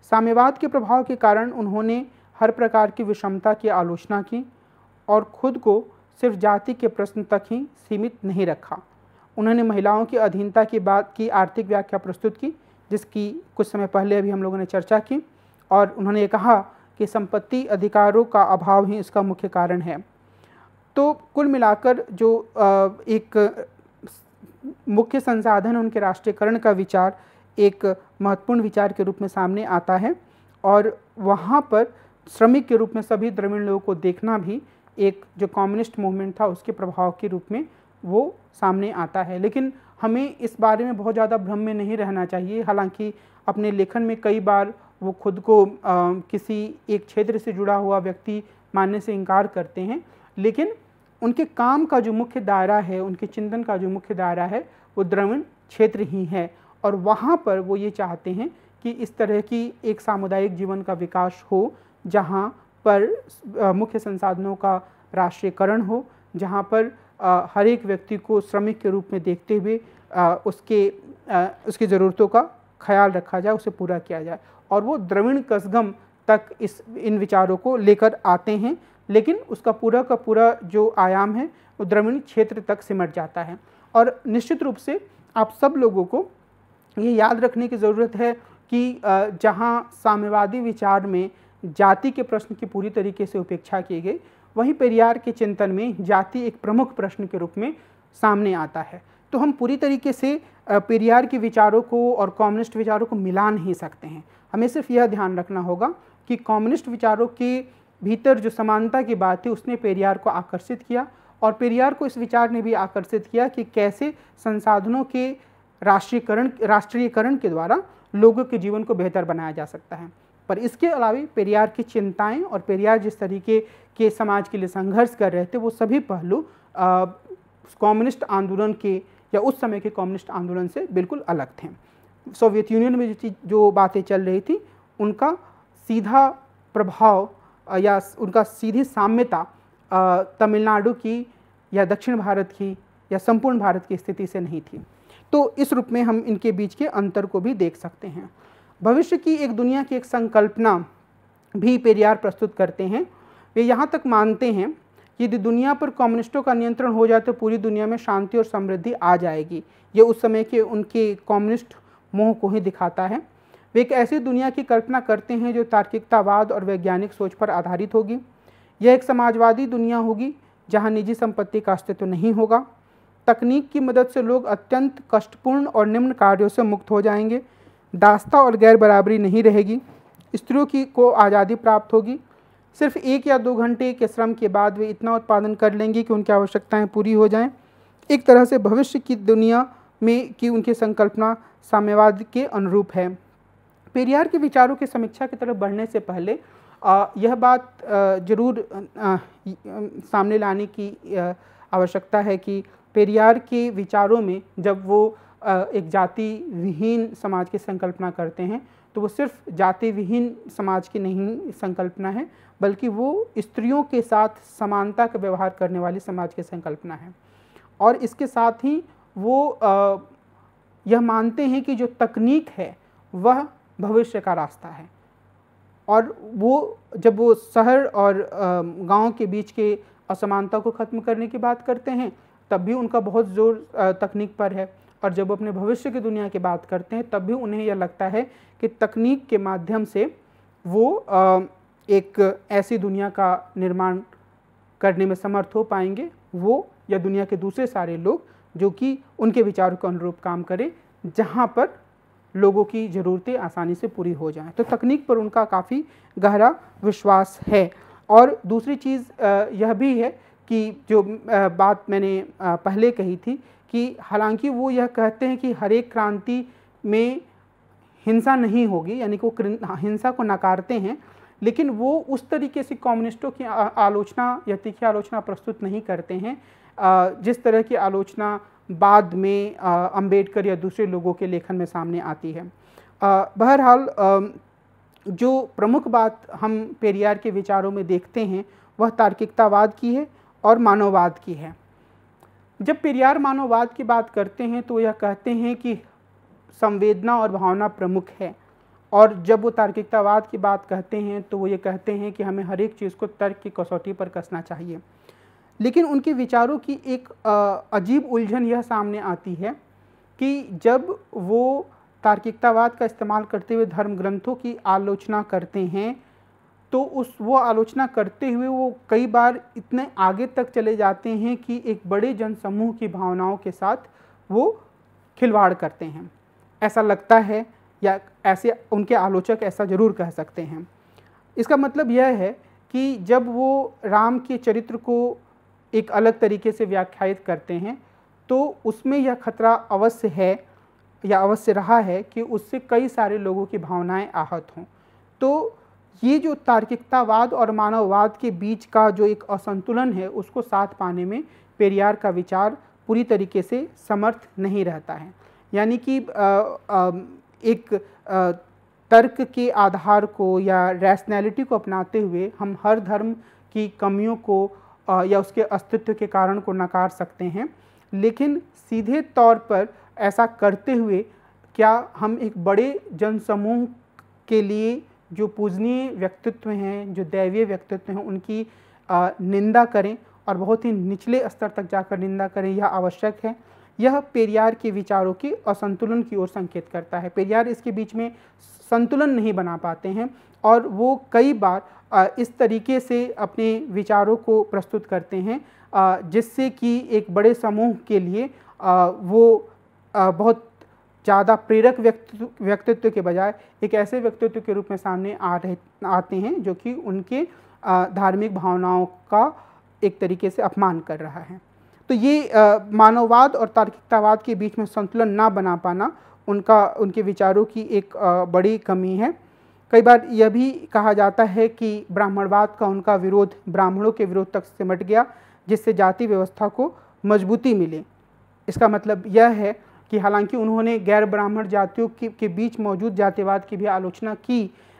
साम्यवाद के प्रभाव के कारण उन्होंने हर प्रकार की विषमता की आलोचना की और खुद को सिर्फ जाति के प्रश्न तक ही सीमित नहीं रखा उन्होंने महिलाओं की अधीनता की बात की आर्थिक व्याख्या प्रस्तुत की जिसकी कुछ समय पहले अभी हम लोगों ने चर्चा की और उन्होंने कहा कि संपत्ति अधिकारों का अभाव ही इसका मुख्य कारण है तो कुल मिलाकर जो एक मुख्य संसाधन उनके राष्ट्रीयकरण का विचार एक महत्वपूर्ण विचार के रूप में सामने आता है और वहाँ पर श्रमिक के रूप में सभी द्रविड़ लोगों को देखना भी एक जो कम्युनिस्ट मूवमेंट था उसके प्रभाव के रूप में वो सामने आता है लेकिन हमें इस बारे में बहुत ज़्यादा भ्रम में नहीं रहना चाहिए हालांकि अपने लेखन में कई बार वो खुद को आ, किसी एक क्षेत्र से जुड़ा हुआ व्यक्ति मानने से इनकार करते हैं लेकिन उनके काम का जो मुख्य दायरा है उनके चिंतन का जो मुख्य दायरा है वो द्रविण क्षेत्र ही है और वहाँ पर वो ये चाहते हैं कि इस तरह की एक सामुदायिक जीवन का विकास हो जहाँ पर मुख्य संसाधनों का राष्ट्रीयकरण हो जहाँ पर हर एक व्यक्ति को श्रमिक के रूप में देखते हुए उसके उसकी ज़रूरतों का ख्याल रखा जाए उसे पूरा किया जाए और वो द्रविण कसगम तक इस इन विचारों को लेकर आते हैं लेकिन उसका पूरा का पूरा जो आयाम है वो द्रविण क्षेत्र तक सिमट जाता है और निश्चित रूप से आप सब लोगों को ये याद रखने की ज़रूरत है कि जहाँ साम्यवादी विचार में जाति के प्रश्न की पूरी तरीके से उपेक्षा की गई वहीं पेरियार के चिंतन में जाति एक प्रमुख प्रश्न के रूप में सामने आता है तो हम पूरी तरीके से पेरियार के विचारों को और कम्युनिस्ट विचारों को मिला नहीं सकते हैं हमें सिर्फ यह ध्यान रखना होगा कि कम्युनिस्ट विचारों के भीतर जो समानता की बात थी उसने पेरियार को आकर्षित किया और पेरियार को इस विचार ने भी आकर्षित किया कि कैसे संसाधनों के राष्ट्रीयकरण राष्ट्रीयकरण के द्वारा लोगों के जीवन को बेहतर बनाया जा सकता है पर इसके अलावा पेरियार की चिंताएं और पेरियार जिस तरीके के समाज के लिए संघर्ष कर रहे थे वो सभी पहलू कम्युनिस्ट आंदोलन के या उस समय के कम्युनिस्ट आंदोलन से बिल्कुल अलग थे सोवियत यूनियन में जो चीज जो बातें चल रही थी उनका सीधा प्रभाव या उनका सीधी साम्यता तमिलनाडु की या दक्षिण भारत की या संपूर्ण भारत की स्थिति से नहीं थी तो इस रूप में हम इनके बीच के अंतर को भी देख सकते हैं भविष्य की एक दुनिया की एक संकल्पना भी पेरियार प्रस्तुत करते हैं वे यहाँ तक मानते हैं कि यदि दुनिया पर कम्युनिस्टों का नियंत्रण हो जाए तो पूरी दुनिया में शांति और समृद्धि आ जाएगी ये उस समय के उनके कम्युनिस्ट मोह को ही दिखाता है वे एक ऐसी दुनिया की कल्पना करते हैं जो तार्किकतावाद और वैज्ञानिक सोच पर आधारित होगी यह एक समाजवादी दुनिया होगी जहाँ निजी संपत्ति का अस्तित्व नहीं होगा तकनीक की मदद से लोग अत्यंत कष्टपूर्ण और निम्न कार्यों से मुक्त हो जाएंगे दास्ता और गैर बराबरी नहीं रहेगी स्त्रियों की को आज़ादी प्राप्त होगी सिर्फ एक या दो घंटे के श्रम के बाद वे इतना उत्पादन कर लेंगे कि उनकी आवश्यकताएं पूरी हो जाएं एक तरह से भविष्य की दुनिया में कि उनकी संकल्पना साम्यवाद के अनुरूप है पेरियार के विचारों की समीक्षा की तरफ बढ़ने से पहले आ, यह बात जरूर सामने लाने की आवश्यकता है कि पेरियार के विचारों में जब वो एक जाति विहीन समाज की संकल्पना करते हैं तो वो सिर्फ जाति विहीन समाज की नहीं संकल्पना है बल्कि वो स्त्रियों के साथ समानता का व्यवहार करने वाली समाज की संकल्पना है और इसके साथ ही वो यह मानते हैं कि जो तकनीक है वह भविष्य का रास्ता है और वो जब वो शहर और गांव के बीच के असमानता को ख़त्म करने की बात करते हैं तब भी उनका बहुत जोर तकनीक पर है और जब अपने भविष्य की दुनिया की बात करते हैं तब भी उन्हें यह लगता है कि तकनीक के माध्यम से वो एक ऐसी दुनिया का निर्माण करने में समर्थ हो पाएंगे वो या दुनिया के दूसरे सारे लोग जो कि उनके विचारों के अनुरूप काम करे जहाँ पर लोगों की ज़रूरतें आसानी से पूरी हो जाएं तो तकनीक पर उनका काफ़ी गहरा विश्वास है और दूसरी चीज़ यह भी है कि जो बात मैंने पहले कही थी कि हालांकि वो यह कहते हैं कि हर एक क्रांति में हिंसा नहीं होगी यानी कि वो हिंसा को नकारते हैं लेकिन वो उस तरीके से कम्युनिस्टों की आलोचना या तीखी आलोचना प्रस्तुत नहीं करते हैं जिस तरह की आलोचना बाद में अंबेडकर या दूसरे लोगों के लेखन में सामने आती है बहरहाल जो प्रमुख बात हम पेरियार के विचारों में देखते हैं वह तार्किकतावाद की है और मानववाद की है जब पेरियार मानववाद की बात करते हैं तो यह कहते हैं कि संवेदना और भावना प्रमुख है और जब वो तार्किकतावाद की बात कहते हैं तो वो ये कहते हैं कि हमें हर एक चीज़ को तर्क की कसौटी पर कसना चाहिए लेकिन उनके विचारों की एक अजीब उलझन यह सामने आती है कि जब वो तार्किकतावाद का इस्तेमाल करते हुए धर्म ग्रंथों की आलोचना करते हैं तो उस वो आलोचना करते हुए वो कई बार इतने आगे तक चले जाते हैं कि एक बड़े जनसमूह की भावनाओं के साथ वो खिलवाड़ करते हैं ऐसा लगता है या ऐसे उनके आलोचक ऐसा ज़रूर कह सकते हैं इसका मतलब यह है कि जब वो राम के चरित्र को एक अलग तरीके से व्याख्यायित करते हैं तो उसमें यह खतरा अवश्य है या अवश्य रहा है कि उससे कई सारे लोगों की भावनाएं आहत हों तो ये जो तार्किकतावाद और मानववाद के बीच का जो एक असंतुलन है उसको साथ पाने में पेरियार का विचार पूरी तरीके से समर्थ नहीं रहता है यानी कि एक तर्क के आधार को या रैशनैलिटी को अपनाते हुए हम हर धर्म की कमियों को या उसके अस्तित्व के कारण को नकार सकते हैं लेकिन सीधे तौर पर ऐसा करते हुए क्या हम एक बड़े जनसमूह के लिए जो पूजनीय व्यक्तित्व हैं जो दैवीय व्यक्तित्व हैं उनकी निंदा करें और बहुत ही निचले स्तर तक जाकर निंदा करें यह आवश्यक है यह पेरियार के विचारों के असंतुलन की ओर संकेत करता है पेरियार इसके बीच में संतुलन नहीं बना पाते हैं और वो कई बार इस तरीके से अपने विचारों को प्रस्तुत करते हैं जिससे कि एक बड़े समूह के लिए वो बहुत ज़्यादा प्रेरक व्यक्तित्व व्यक्तित्व के बजाय एक ऐसे व्यक्तित्व के रूप में सामने आ रहे आते हैं जो कि उनके धार्मिक भावनाओं का एक तरीके से अपमान कर रहा है तो ये मानववाद और तार्किकतावाद के बीच में संतुलन ना बना पाना उनका उनके विचारों की एक बड़ी कमी है कई बार यह भी कहा जाता है कि ब्राह्मणवाद का उनका विरोध ब्राह्मणों के विरोध तक सिमट गया जिससे जाति व्यवस्था को मजबूती मिले इसका मतलब यह है कि हालांकि उन्होंने गैर ब्राह्मण जातियों के, के बीच मौजूद जातिवाद की भी आलोचना की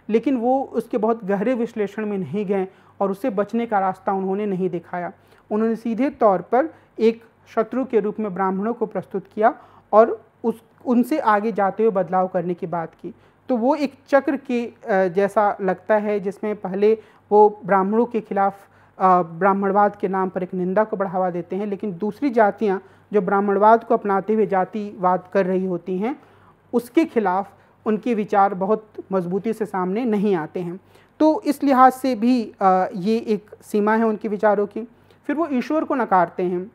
लेकिन वो उसके बहुत गहरे विश्लेषण में नहीं गए और उससे बचने का रास्ता उन्होंने नहीं दिखाया उन्होंने सीधे तौर पर एक शत्रु के रूप में ब्राह्मणों को प्रस्तुत किया और उस उनसे आगे जाते हुए बदलाव करने की बात की तो वो एक चक्र के जैसा लगता है जिसमें पहले वो ब्राह्मणों के खिलाफ ब्राह्मणवाद के नाम पर एक निंदा को बढ़ावा देते हैं लेकिन दूसरी जातियाँ जो ब्राह्मणवाद को अपनाते हुए जातिवाद कर रही होती हैं उसके खिलाफ उनके विचार बहुत मजबूती से सामने नहीं आते हैं तो इस लिहाज से भी ये एक सीमा है उनके विचारों की फिर वो ईश्वर को नकारते हैं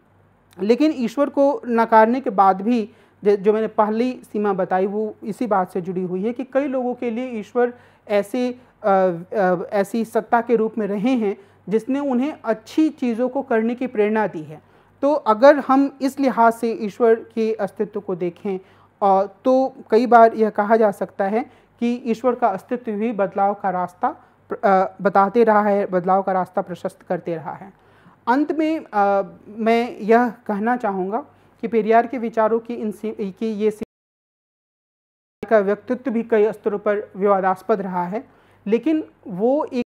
लेकिन ईश्वर को नकारने के बाद भी जो मैंने पहली सीमा बताई वो इसी बात से जुड़ी हुई है कि कई लोगों के लिए ईश्वर ऐसे ऐसी सत्ता के रूप में रहे हैं जिसने उन्हें अच्छी चीज़ों को करने की प्रेरणा दी है तो अगर हम इस लिहाज से ईश्वर के अस्तित्व को देखें और तो कई बार यह कहा जा सकता है कि ईश्वर का अस्तित्व ही बदलाव का रास्ता बताते रहा है बदलाव का रास्ता प्रशस्त करते रहा है अंत में आ, मैं यह कहना चाहूँगा कि पेरियार के विचारों की इन की ये का व्यक्तित्व भी कई स्तरों पर विवादास्पद रहा है लेकिन वो एक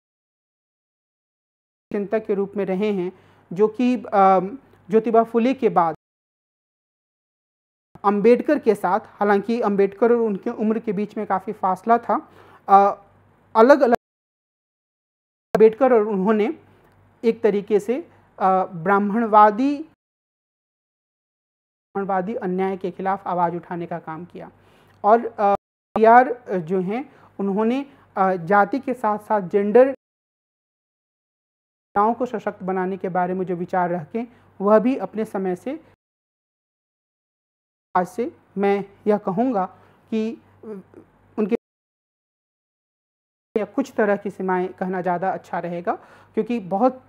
चिंता के रूप में रहे हैं जो कि ज्योतिबा फुले के बाद अंबेडकर के साथ हालांकि अंबेडकर और उनके उम्र के बीच में काफ़ी फासला था आ, अलग अलग अंबेडकर और उन्होंने एक तरीके से ब्राह्मणवादी ब्राह्मणवादी अन्याय के खिलाफ आवाज़ उठाने का काम किया और आर जो हैं उन्होंने जाति के साथ साथ जेंडर महिलाओं को सशक्त बनाने के बारे में जो विचार रखें वह भी अपने समय से आज से मैं यह कहूँगा कि उनके या कुछ तरह की सीमाएं कहना ज़्यादा अच्छा रहेगा क्योंकि बहुत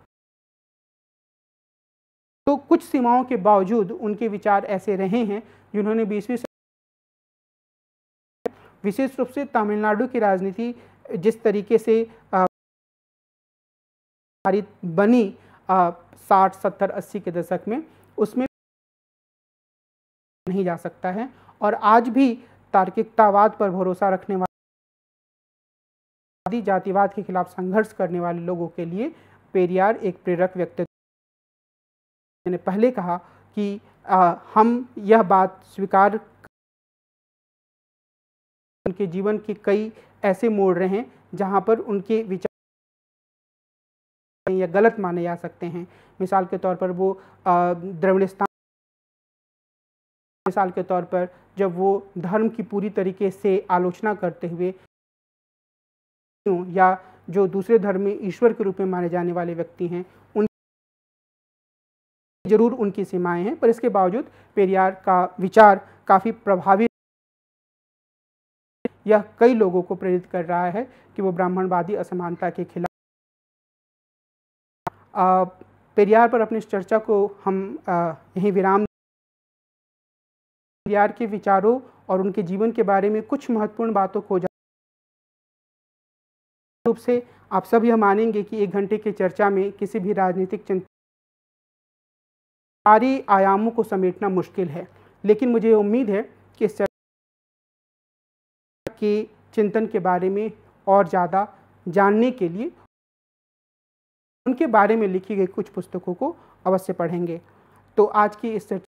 तो कुछ सीमाओं के बावजूद उनके विचार ऐसे रहे हैं जिन्होंने बीसवीं विशेष रूप से तमिलनाडु की राजनीति जिस तरीके से बनी साठ सत्तर अस्सी के दशक में उसमें नहीं जा सकता है और आज भी तार्किकतावाद पर भरोसा रखने वाले जातिवाद के खिलाफ संघर्ष करने वाले लोगों के लिए पेरियार एक प्रेरक व्यक्तित्व मैंने पहले कहा कि आ, हम यह बात स्वीकार उनके जीवन के कई ऐसे मोड़ रहे हैं जहाँ पर उनके विचार या गलत माने जा सकते हैं मिसाल के तौर पर वो द्रविणस्तान मिसाल के तौर पर जब वो धर्म की पूरी तरीके से आलोचना करते हुए या जो दूसरे धर्म में ईश्वर के रूप में माने जाने वाले व्यक्ति हैं उन जरूर उनकी सीमाएं हैं पर इसके बावजूद पेरियार का विचार काफ़ी प्रभावी यह कई लोगों को प्रेरित कर रहा है कि वो ब्राह्मणवादी असमानता के खिलाफ पेरियार पर अपनी चर्चा को हम यहीं विराम पेरियार के विचारों और उनके जीवन के बारे में कुछ महत्वपूर्ण बातों को रूप से आप सब यह मानेंगे कि एक घंटे की चर्चा में किसी भी राजनीतिक चिंता सारी आयामों को समेटना मुश्किल है लेकिन मुझे उम्मीद है कि इस के चिंतन के बारे में और ज़्यादा जानने के लिए उनके बारे में लिखी गई कुछ पुस्तकों को अवश्य पढ़ेंगे तो आज की इस चर्चा